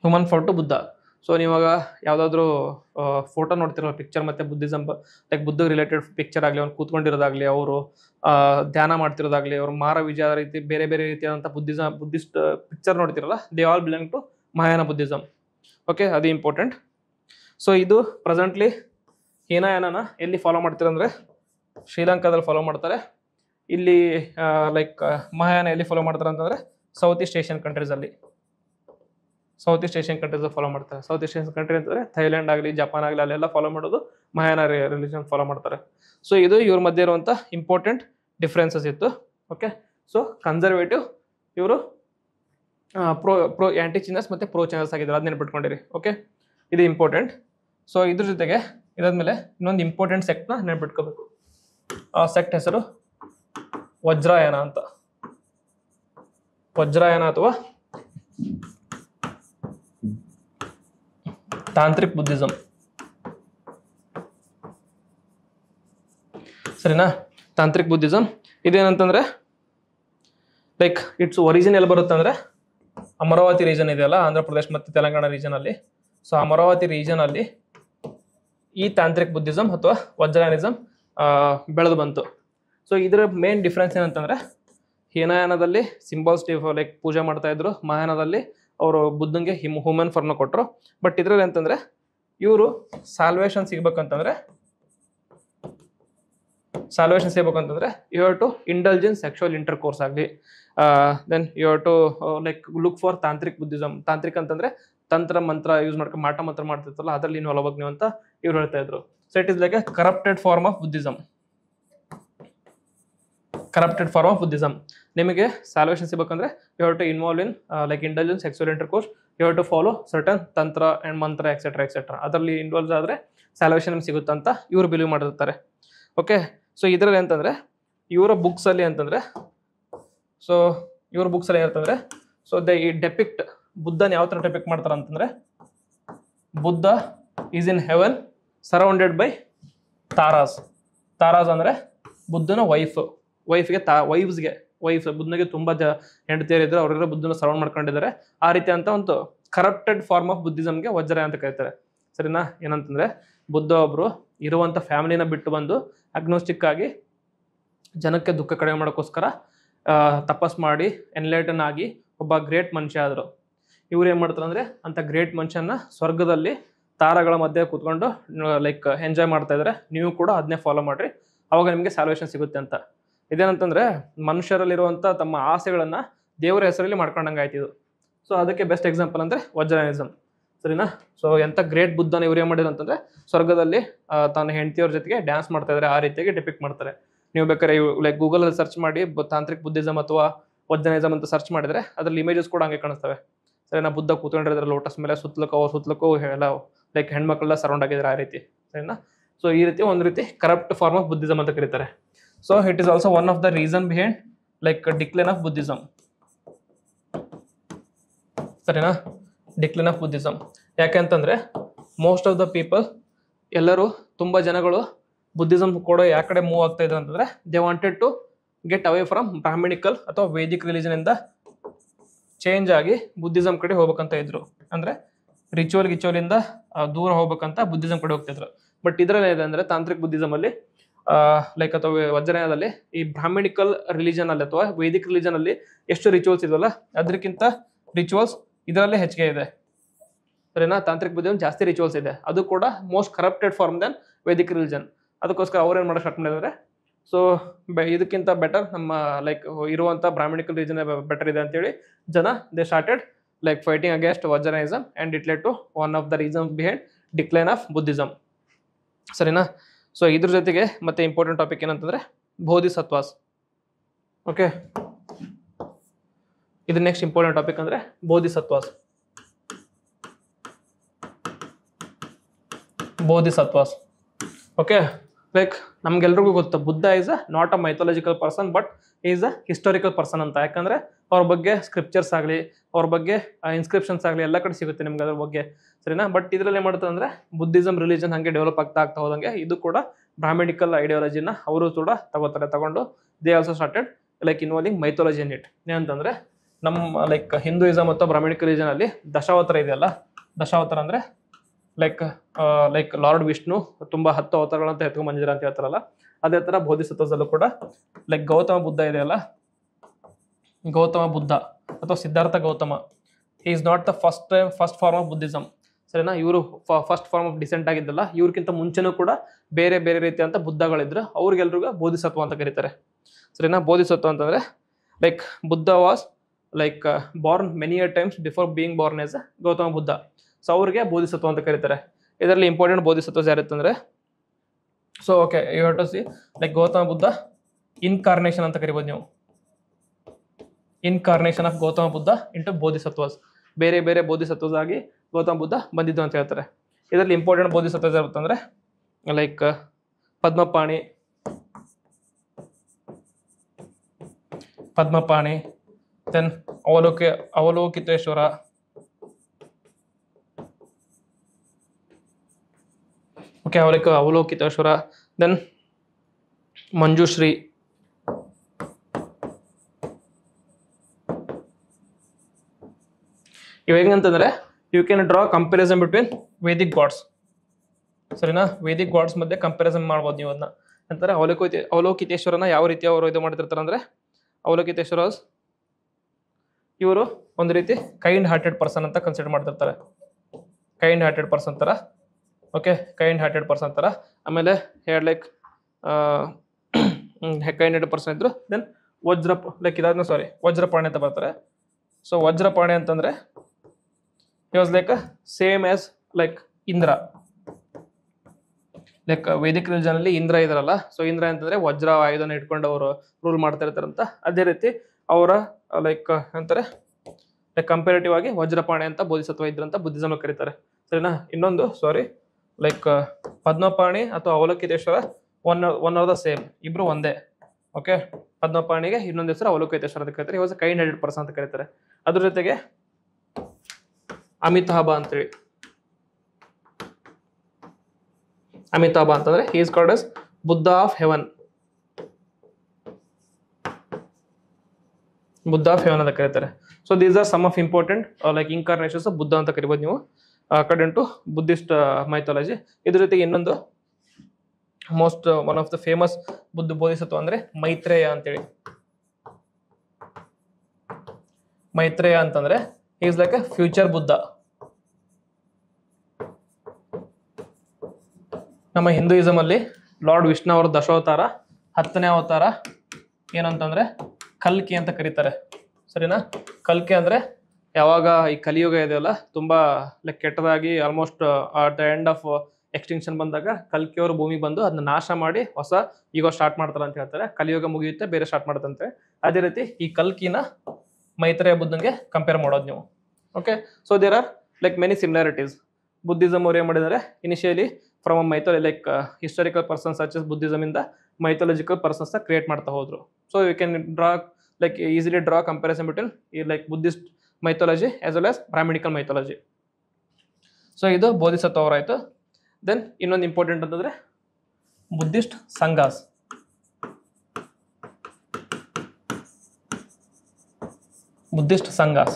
human form to Buddha so ನೀವಾಗ ಯಾವುದಾದ್ರೂ ಫೋಟೋ ನೋಡ್ತಿರೋ ಪಿಕ್ಚರ್ ಮತ್ತು Buddhism like Buddha related picture ಆಗಲಿ ಅವ್ನು ಕೂತ್ಕೊಂಡಿರೋದಾಗಲಿ ಅವರು ಧ್ಯಾನ ಮಾಡ್ತಿರೋದಾಗಲಿ ಅವರು ಮಾರ ವಿಜಯ ರೀತಿ ಬೇರೆ ಬೇರೆ ರೀತಿಯಾದಂಥ ಬುದ್ಧಿಸಮ್ ಬುದ್ಧಿಸ್ಟ್ ಪಿಕ್ಚರ್ ನೋಡ್ತಿರಲ್ಲ they all belong to Mahayana Buddhism okay ಅದು ಇಂಪಾರ್ಟೆಂಟ್ ಸೊ ಇದು ಪ್ರೆಸೆಂಟ್ಲಿ ಹೀನಾಯಾನನ ಎಲ್ಲಿ ಫಾಲೋ ಮಾಡ್ತೀರ ಶ್ರೀಲಂಕಾದಲ್ಲಿ ಫಾಲೋ ಮಾಡ್ತಾರೆ ಇಲ್ಲಿ ಲೈಕ್ ಮಹಾಯಾನ ಎಲ್ಲಿ ಫಾಲೋ ಮಾಡ್ತಾರೆ ಅಂತಂದರೆ ಸೌತ್ ಈಸ್ಟ್ ಏಷ್ಯನ್ ಕಂಟ್ರೀಸಲ್ಲಿ south east Asian countries follow ಮಾಡ್ತಾರೆ ಸೌತ್ ಈಸ್ಟ್ ಏಷ್ಯನ್ ಕಂಟ್ರಿ ಅಂತಂದ್ರೆ ಥೈಲ್ಯಾಂಡ್ ಆಗಲಿ ಜಪಾನ್ ಆಗಲಿ ಅಲ್ಲೆಲ್ಲ ಫಾಲೋ ಮಾಡೋದು ಮಯಾನ ರಿಲಿಜನ್ ಫಾಲೋ ಮಾಡ್ತಾರೆ ಸೊ ಇದು ಇವ್ರ ಮಧ್ಯೆ ಇರುವಂಥ ಇಂಪಾರ್ಟೆಂಟ್ ಡಿಫ್ರೆನ್ಸಸ್ ಇತ್ತು ಓಕೆ ಸೊ ಕನ್ಸರ್ವೇಟಿವ್ ಇವರು ಪ್ರೋ ಪ್ರೋ ಆ್ಯಂಟಿ ಚೀನಸ್ ಮತ್ತೆ ಪ್ರೋ ಚೀನಸ್ ಆಗಿದ್ದಾರೆ ಅದನ್ನ ನೆನ್ಪಿಟ್ಕೊಂಡಿರಿ ಓಕೆ ಇದು ಇಂಪಾರ್ಟೆಂಟ್ ಸೊ ಇದ್ರ ಜೊತೆಗೆ ಇದಾದ್ಮೇಲೆ ಇನ್ನೊಂದು ಇಂಪಾರ್ಟೆಂಟ್ ಸೆಕ್ಟ್ನ ನೆನ್ಪಿಟ್ಕೋಬೇಕು ಆ ಸೆಕ್ಟ್ ಹೆಸರು ವಜ್ರಾಯನ ಅಂತ ವಜ್ರಾಯನ ಅಥವಾ ತಾಂತ್ರಿಕ್ ಬುದ್ಧಿಸಮ್ ಸರಿನಾ ತಾಂತ್ರಿಕ್ ಬುದ್ಧಿಸಮ್ ಇದೇನಂತಂದ್ರೆ ಲೈಕ್ ಇಟ್ಸ್ ಒರಿಜಿನ್ ಎಲ್ಲಿ ಬರುತ್ತೆ ಅಂದ್ರೆ ಅಮರಾವತಿ ರೀಜನ್ ಇದೆಯಲ್ಲ ಆಂಧ್ರ ಪ್ರದೇಶ ಮತ್ತು ತೆಲಂಗಾಣ ರೀಜನ್ ಅಲ್ಲಿ ಸೊ ಅಮರಾವತಿ ರೀಜನ್ ಅಲ್ಲಿ ಈ ತಾಂತ್ರಿಕ್ ಬುದ್ಧಿಸಮ್ ಅಥವಾ ವಜ್ರಾನಿಸಂ ಬೆಳೆದು ಬಂತು ಸೊ ಇದರ ಮೇನ್ ಡಿಫ್ರೆನ್ಸ್ ಏನಂತಂದ್ರೆ ಹೀನಾಯನದಲ್ಲಿ ಸಿಂಬಲ್ಸ್ ಲೈಕ್ ಪೂಜೆ ಮಾಡ್ತಾ ಇದ್ರು ಮಹಾಯಾನದಲ್ಲಿ ಅವರು ಬುದ್ಧಂಗೆ ಹಿಮ್ ಹ್ಯೂಮನ್ ಫಾರ್ಮ್ ಕೊಟ್ಟರು ಬಟ್ ಇದರಲ್ಲಿ ಅಂತಂದ್ರೆ ಇವರು ಸಾಲ್ವೇಷನ್ ಸಿಗ್ಬೇಕಂತಂದ್ರೆ ಸಾಲ್ವೇಶನ್ ಸಿಗಬೇಕು you have to indulgence sexual intercourse ಆಗಲಿ then you have to like look for tantric Buddhism ತಾಂತ್ರಿಕ ಅಂತಂದ್ರೆ ತಂತ್ರ ಮಂತ್ರ ಯೂಸ್ ಮಾಡ್ಕೊಂಡು ಮಾಟ ಮಂತ್ರ ಮಾಡ್ತಿರ್ತಲ್ಲ ಅದರಲ್ಲಿ ಇನ್ವಾಲ್ವ್ ಆಗಿ ನೀವು ಅಂತ ಇವ್ರು ಹೇಳ್ತಾ ಇದ್ರು so it is like a corrupted form of Buddhism corrupted form of Buddhism ನಿಮಗೆ ಸ್ಯಾಲ್ವೇಷನ್ ಸಿಗಬೇಕಂದ್ರೆ you have to involve in like intelligence sexual intercourse you have to follow certain tantra and mantra etcetera etcetera ಅದರಲ್ಲಿ involve ಆದರೆ salvation ನಿಮ್ಗೆ ಸಿಗುತ್ತಂತ ಇವರು believe ಮಾಡಿರ್ತಾರೆ okay so ಇದರಲ್ಲಿ ಅಂತಂದರೆ ಇವರ ಬುಕ್ಸಲ್ಲಿ ಅಂತಂದರೆ ಸೊ ಇವ್ರ ಬುಕ್ಸಲ್ಲಿ ಏನಂತಂದರೆ ಸೊ ದ ಈ ಡೆಪಿಕ್ಟ್ ಬುದ್ಧನ ಯಾವ ಥರ ಡೆಪಿಕ್ಟ್ ಮಾಡ್ತಾರೆ ಅಂತಂದರೆ Buddha is in heaven surrounded by Taras Taras ಅಂದರೆ ಬುದ್ಧನ ವೈಫ್ ವೈಫ್ಗೆ ತಾ ವೈಫ್ಸ್ಗೆ ವೈಫ್ ಬುದ್ಧನಿಗೆ ತುಂಬಾ ಜ ಹೆಂಡತಿಯರಿದ್ರು ಅವರೆಲ್ಲ ಬುದ್ಧನ ಸರೌಂಡ್ ಮಾಡ್ಕೊಂಡಿದ್ದಾರೆ ಆ ರೀತಿ ಅಂತ ಒಂದು ಕರಪ್ಟೆಡ್ ಫಾರ್ಮ್ ಆಫ್ ಬುದ್ಧಿಸಮ್ಗೆ ವಜ್ರ ಅಂತ ಕರೀತಾರೆ ಸರಿನಾ ಏನಂತಂದ್ರೆ ಬುದ್ಧ ಒಬ್ರು ಇರುವಂಥ ಫ್ಯಾಮಿಲಿನ ಬಿಟ್ಟು ಬಂದು ಅಗ್ನೋಸ್ಟಿಕ್ ಆಗಿ ಜನಕ್ಕೆ ದುಃಖ ಕಡಿಮೆ ಮಾಡೋಕ್ಕೋಸ್ಕರ ತಪಸ್ ಮಾಡಿ ಎನ್ಲೈಟನ್ ಆಗಿ ಒಬ್ಬ ಗ್ರೇಟ್ ಮನುಷ್ಯ ಆದರು ಇವ್ರು ಏನು ಮಾಡ್ತಾರೆ ಅಂದ್ರೆ ಅಂತ ಗ್ರೇಟ್ ಮನುಷ್ಯನ ಸ್ವರ್ಗದಲ್ಲಿ ತಾರಗಳ ಮಧ್ಯೆ ಕೂತ್ಕೊಂಡು ಲೈಕ್ ಎಂಜಾಯ್ ಮಾಡ್ತಾ ಇದ್ದಾರೆ ನೀವು ಕೂಡ ಅದನ್ನೇ ಫಾಲೋ ಮಾಡ್ರಿ ಅವಾಗ ನಿಮಗೆ ಸ್ಯಾಲ್ವೇಷನ್ ಸಿಗುತ್ತೆ ಅಂತ ಇದೇನಂತಂದ್ರೆ ಮನುಷ್ಯರಲ್ಲಿರುವಂಥ ತಮ್ಮ ಆಸೆಗಳನ್ನು ದೇವರ ಹೆಸರಲ್ಲಿ ಮಾಡ್ಕೊಂಡಂಗೆ ಇದು ಸೊ ಅದಕ್ಕೆ ಬೆಸ್ಟ್ ಎಕ್ಸಾಂಪಲ್ ಅಂದ್ರೆ ವಜ್ರಾನಿಸಮ್ ಸರಿನಾ ಸೊ ಎಂತ ಗ್ರೇಟ್ ಬುದ್ಧನ ಇವ್ರು ಮಾಡಿದ್ರು ಅಂತಂದ್ರೆ ಸ್ವರ್ಗದಲ್ಲಿ ತನ್ನ ಹೆಂಡತಿಯವ್ರ ಜೊತೆಗೆ ಡ್ಯಾನ್ಸ್ ಮಾಡ್ತಾ ಇದ್ದಾರೆ ಆ ರೀತಿಯಾಗಿ ಡಿಪಿಕ್ಟ್ ಮಾಡ್ತಾರೆ ನೀವು ಬೇಕಾದ್ರೆ ಲೈಕ್ ಅಲ್ಲಿ ಸರ್ಚ್ ಮಾಡಿ ತಾಂತ್ರಿಕ ಬುದ್ಧಿಸಮ್ ಅಥವಾ ವಜ್ರನಿಸಮ್ ಅಂತ ಸರ್ಚ್ ಮಾಡಿದ್ರೆ ಅದ್ರಲ್ಲಿ ಇಮೇಜಸ್ ಕೂಡ ಹಂಗೆ ಕಾಣಿಸ್ತವೆ ಸರಿನಾ ಬುದ್ಧ ಕೂತ್ಕೊಂಡಿದ್ರೆ ಲೋಟಸ್ ಮೇಲೆ ಸುತ್ತಲಕ್ಕೋ ಸುತ್ತಲಕ್ಕೋ ಎಲ್ಲ ಲೈಕ್ ಹೆಣ್ಮಕ್ಳೆಲ್ಲ ಸರೌಂಡ್ ಆಗಿದ್ರೆ ಆ ರೀತಿ ಸರಿನಾ ಸೊ ಈ ರೀತಿ ಒಂದು ರೀತಿ ಕರಪ್ಟ್ ಫಾರ್ಮ್ ಆಫ್ ಬುದ್ಧಿಸಮ್ ಅಂತ ಕರೀತಾರೆ So it is also one of the reason behind like decline of Buddhism. ಸರಿನಾ ಡಿಕ್ಲೈನ್ ಆಫ್ ಬುದ್ಧಿಸಮ್ ಯಾಕೆಂತಂದರೆ ಮೋಸ್ಟ್ ಆಫ್ ದ ಪೀಪಲ್ ಎಲ್ಲರೂ ತುಂಬ ಜನಗಳು ಬುದ್ಧಿಸಮ್ ಕೂಡ ಯಾವ ಕಡೆ ಮೂವ್ ಆಗ್ತಾ ಇದ್ರು ಅಂತಂದರೆ they wanted to get away from Brahmanical ಅಥವಾ ವೇದಿಕ್ ರಿಲಿಜನಿಂದ ಚೇಂಜ್ ಆಗಿ ಬುದ್ಧಿಸಮ್ ಕಡೆ ಹೋಗ್ಬೇಕಂತ ಇದ್ರು ಅಂದರೆ ರಿಚುವಲ್ ಗಿಚುವಲಿಂದ ದೂರ ಹೋಗ್ಬೇಕಂತ ಬುದ್ಧಿಸಮ್ ಕಡೆ ಹೋಗ್ತಿದ್ರು ಬಟ್ ಇದರಲ್ಲಿ ಅಂದರೆ ತಾಂತ್ರಿಕ ಬುದ್ಧಿಸಮಲ್ಲಿ ಲೈಕ್ ಅಥವಾ ವಜ್ರಯಾದಲ್ಲಿ ಈ ಬ್ರಾಹ್ಮಿಣಿಕಲ್ ರಿಲಿಜನ್ ಅಲ್ಲಿ ಅಥವಾ ವೈದಿಕ ರಿಲಿಜನ್ ಅಲ್ಲಿ ಎಷ್ಟು ರಿಚುವಲ್ಸ್ ಇದಲ್ಲ ಅದಕ್ಕಿಂತ ರಿಚುವಲ್ಸ್ ಇದರಲ್ಲೇ ಹೆಚ್ಚಿಗೆ ಇದೆ ಸರಿನಾ ತಾಂತ್ರಿಕ ಬುದ್ಧಿ ಜಾಸ್ತಿ ರಿಚುವಲ್ಸ್ ಇದೆ ಅದು ಕೂಡ most corrupted form then Vaidika religion ಅದಕ್ಕೋಸ್ಕರ ಅವ್ರು ಏನು ಮಾಡೋಕೆ ಸ್ಟಾರ್ಟ್ ಮಾಡಿದ್ದಾರೆ ಸೊ ಇದಕ್ಕಿಂತ ಬೆಟರ್ ನಮ್ಮ ಲೈಕ್ ಇರುವಂಥ ಬ್ರಾಹ್ಮಿಣಿಕಲ್ ರಿಲಿಜನ್ ಬೆಟರ್ ಇದೆ ಅಂತೇಳಿ ಜನ they started like fighting against ವಜ್ರನೈಸಮ್ and it led to one of the reason behind decline of Buddhism ಸರಿನಾ ಸೊ ಇದ್ರ ಜೊತೆಗೆ ಮತ್ತೆ ಇಂಪಾರ್ಟೆಂಟ್ ಟಾಪಿಕ್ ಏನಂತಂದ್ರೆ ಬೋಧಿಸತ್ವಾಸ್ ಓಕೆ ಇದು ನೆಕ್ಸ್ಟ್ ಇಂಪಾರ್ಟೆಂಟ್ ಟಾಪಿಕ್ ಅಂದ್ರೆ ಬೋಧಿಸತ್ವಾಸ್ ಬೋಧಿಸತ್ವಾಸ್ ಓಕೆ ಲೈಕ್ ನಮ್ಗೆಲ್ರಿಗೂ ಗೊತ್ತು Buddha is a not a mythological person but is a historical person ಅಂತ ಯಾಕಂದ್ರೆ ಅವ್ರ ಬಗ್ಗೆ ಸ್ಕ್ರಿಪ್ಚರ್ಸ್ ಆಗಲಿ ಅವ್ರ ಬಗ್ಗೆ ಇನ್ಸ್ಕ್ರಿಪ್ಷನ್ಸ್ ಆಗಲಿ ಎಲ್ಲ ಕಡೆ ಸಿಗುತ್ತೆ ನಿಮ್ಗೆ ಅದ್ರ ಬಗ್ಗೆ ಸರಿನಾ ಬಟ್ ಇದ್ರಲ್ಲಿ ಏನು ಮಾಡ್ತಾರೆ ಅಂದರೆ ಬುದ್ಧಿಸಮ್ ರಿಲಿಜನ್ ಹಾಗೆ ಡೆವಲಪ್ ಆಗ್ತಾ ಆಗ್ತಾ ಹೋದಂಗೆ ಇದು ಕೂಡ ಬ್ರಾಹ್ಮೆಡಿಕಲ್ ಐಡಿಯಾಲಜಿನ ಅವರು ಕೂಡ ತಗೋತಾರೆ ತಗೊಂಡು they also started like involving mythology in it ಏನಂತಂದರೆ ನಮ್ಮ ಲೈಕ್ ಹಿಂದೂಯಿಸಮ್ ಮತ್ತು ರಿಲಿಜನ್ ಅಲ್ಲಿ ದಶಾವತಾರ ಇದೆಯಲ್ಲ ದಶಾವತಾರ ಅಂದರೆ ಲೈಕ್ ಲೈಕ್ ಲಾರ್ಡ್ ವಿಷ್ಣು ತುಂಬ ಹತ್ತು ಅವತಾರಗಳಂತ ಎತ್ಕೊಂಡು ಬಂದಿದ್ದಾರೆ ಅಂತ ಹೇಳ್ತಾರಲ್ಲ ಅದೇ ಥರ ಬೋಧಿಸತ್ವದಲ್ಲೂ ಕೂಡ ಲೈಕ್ ಗೌತಮ ಬುದ್ಧ ಇದೆಯಲ್ಲ ಗೌತಮ ಬುದ್ಧ ಅಥವಾ Siddhartha Gautama is not the first time first form of Buddhism ಸರಿನಾ ಇವರು ಫಸ್ಟ್ ಫಾರ್ಮ್ ಆಫ್ ಡಿಸೆಂಟ್ ಆಗಿದ್ದಲ್ಲ ಇವ್ರಿಗಿಂತ ಮುಂಚೆನೂ ಕೂಡ ಬೇರೆ ಬೇರೆ ರೀತಿಯಂತ ಬುದ್ಧಗಳಿದ್ರು ಅವ್ರಿಗೆಲ್ರಿಗೂ ಬೋಧಿಸತ್ವ ಅಂತ ಕರೀತಾರೆ ಸರಿನಾ ಬೋಧಿಸತ್ವ ಅಂತಂದ್ರೆ like Buddha was like born many a times before being born as Gautama Buddha so ಅವ್ರಿಗೆ ಬೋಧಿಸತ್ವ ಅಂತ ಕರೀತಾರೆ ಇದರಲ್ಲಿ ಇಂಪಾರ್ಟೆಂಟ್ ಬೋಧಿಸತ್ವ ಯಾರಿತ್ತಂದ್ರೆ so okay you to see like Gautama Buddha incarnation ಅಂತ ಕರಿಬೋದು ನೀವು incarnation of Gautama Buddha into Bodhisattvas ಬೇರೆ ಬೇರೆ ಬೋಧಿಸತ್ವಸ್ ಆಗಿ ಗೌತಮ ಬುದ್ಧ ಬಂದಿದ್ದು ಅಂತ ಹೇಳ್ತಾರೆ ಇದರಲ್ಲಿ ಇಂಪಾರ್ಟೆಂಟ್ ಬೋಧಿಸತ್ವ ಯಾರುತ್ತಂದ್ರೆ ಲೈಕ್ ಪದ್ಮಪಾಣಿ ಪದ್ಮಪಾಣಿ ದೆನ್ ಅವಲೋಕೆ ಅವಲೋಕಿತೇಶ್ವರ ಓಕೆ ಅವಲಿಕ ಅವಲೋಕಿತೇಶ್ವರ ದೆನ್ ಮಂಜುಶ್ರೀ ಹೆಂಗಂತಂದ್ರೆ you can draw comparison between Vedic gods ಸರಿನಾ ವೇದಿಕ್ ಗಾಡ್ಸ್ ಮಧ್ಯೆ ಕಂಪ್ಯಾರಿಸನ್ ಮಾಡ್ಬೋದು ನೀವು ಅದನ್ನ ಅಂತಾರೆ ಅವಲೋಕಿತ ಅವಲೋಕಿತೇಶ್ವರನ ಯಾವ ರೀತಿ ಅವರು ಇದು ಮಾಡ್ತಿರ್ತಾರೆ ಅಂದ್ರೆ ಅವಲೋಕಿತೇಶ್ವರ ಇವರು ಒಂದು ರೀತಿ ಕೈಂಡ್ ಹಾರ್ಟೆಡ್ ಪರ್ಸನ್ ಅಂತ ಕನ್ಸಿಡರ್ ಮಾಡ್ತಿರ್ತಾರೆ ಕೈಂಡ್ ಹಾರ್ಟೆಡ್ ಪರ್ಸನ್ ತರ ಓಕೆ ಕೈಂಡ್ ಹಾರ್ಟೆಡ್ ಪರ್ಸನ್ ಥರ ಆಮೇಲೆ here like kind hearted person ಇದ್ರು ದೆನ್ ವಜ್ರ ಲೈಕ್ ಇದಾದ ಸಾರಿ ವಜ್ರಪಾಣಿ ಅಂತ ಬರ್ತಾರೆ ಸೊ ವಜ್ರಪಾಣೆ ಅಂತಂದರೆ he was like same as like Indra like Vaidika ಅಲ್ಲಿ ಇಂದ್ರ ಇದ್ರಲ್ಲ ಸೊ ಇಂದ್ರ ಅಂತಂದ್ರೆ ವಜ್ರ ಆಯುಧನ ಇಟ್ಕೊಂಡು ಅವರು ರೂಲ್ ಮಾಡ್ತಾ ಇರ್ತಾರಂತ ಅದೇ ರೀತಿ ಅವರ ಲೈಕ್ ಅಂತಾರೆ ಲೈಕ್ ಕಂಪೇರಿಟಿವ್ ಆಗಿ ವಜ್ರಪಾಣೆ ಅಂತ ಬೋಧಿಸತ್ವ ಇದ್ರಂತ ಬುದ್ಧಿಸಮ್ ಕರೀತಾರೆ ಸರಿನಾ ಇನ್ನೊಂದು ಸಾರಿ ಲೈಕ್ ಪದ್ಮಪಾಣಿ uh, ಅಥವಾ Avalokiteshvara one one are the same ಇಬ್ರು ಒಂದೇ ಓಕೆ ಪದ್ಮಪಾಣಿಗೆ ಇನ್ನೊಂದು ಹೆಸರು ಅವಲೋಕಿತೇಶ್ವರ ಅಂತ ಕರೀತಾರೆ ಇವಾಗ ಕೈಂಡ್ ಹಂಡ್ರೆಡ್ ಪರ್ಸನ್ ಅಂತ ಕರೀತಾರೆ ಅದ್ರ ಜೊತೆಗೆ ಅಂತ ಅಂತೇಳಿ ಅಮಿತಾಭ ಅಂತಂದ್ರೆ is called as Buddha of heaven Buddha of heaven ಅಂತ ಕರೀತಾರೆ so these are some of important like incarnations Buddha ಅಂತ ಕರಿಬೋದು ನೀವು ಅಕಾರ್ಡಿಂಗ್ ಟು ಬುದ್ಧಿಸ್ಟ್ ಮೈಥಾಲಜಿ ಇದ್ರ ಜೊತೆಗೆ ಇನ್ನೊಂದು most one of the famous Buddha Bodhisattva ಅಂದ್ರೆ ಮೈತ್ರೇಯ ಅಂತೇಳಿ ಮೈತ್ರೇಯ ಅಂತಂದ್ರೆ is like a future Buddha ನಮ್ಮ ಹಿಂದೂಯಿಸಮ್ ಅಲ್ಲಿ ಲಾರ್ಡ್ ವಿಷ್ಣು ಅವರ ದಶಾವತಾರ ಹತ್ತನೇ ಅವತಾರ ಏನಂತಂದ್ರೆ ಕಲ್ಕಿ ಅಂತ ಕರೀತಾರೆ ಸರಿನಾ ಕಲ್ಕಿ ಅಂದ್ರೆ ಯಾವಾಗ ಈ ಕಲಿಯುಗ ಇದೆಯಲ್ಲ ತುಂಬ ಲೈಕ್ ಕೆಟ್ಟದಾಗಿ almost at the end of extinction ಬಂದಾಗ ಕಲ್ಕಿಯವರು ಭೂಮಿ ಬಂದು ಅದನ್ನ ನಾಶ ಮಾಡಿ ಹೊಸ ಈಗ ಸ್ಟಾರ್ಟ್ ಮಾಡ್ತಾರೆ ಅಂತ ಹೇಳ್ತಾರೆ ಕಲಿಯುಗ ಮುಗಿಯುತ್ತೆ ಬೇರೆ ಸ್ಟಾರ್ಟ್ ಮಾಡುತ್ತಂತೆ ಅದೇ ರೀತಿ ಈ ಕಲ್ಕಿನ ಮೈತ್ರಿಯ ಬುದ್ಧಂಗೆ ಕಂಪೇರ್ ಮಾಡೋದು ನೀವು okay so there are like many similarities Buddhism ಅವ್ರು ಏನು ಮಾಡಿದ್ದಾರೆ initially from a mythology like historical persons ಅಚಸ್ ಬುದ್ಧಿಸಮ್ ಇಂದ ಮೈಥಾಲಜಿಕಲ್ ಪರ್ಸನ್ಸ್ ಕ್ರಿಯೇಟ್ ಮಾಡ್ತಾ ಹೋದ್ರು so you can draw like easily draw comparison between ಈ like Buddhist mythology as well as Brahmanical mythology so ಇದು ಬೋಧಿಸತ್ವರಾಯಿತು ದೆನ್ ಇನ್ನೊಂದು ಇಂಪಾರ್ಟೆಂಟ್ ಅಂತಂದರೆ Buddhist sanghas Buddhist sanghas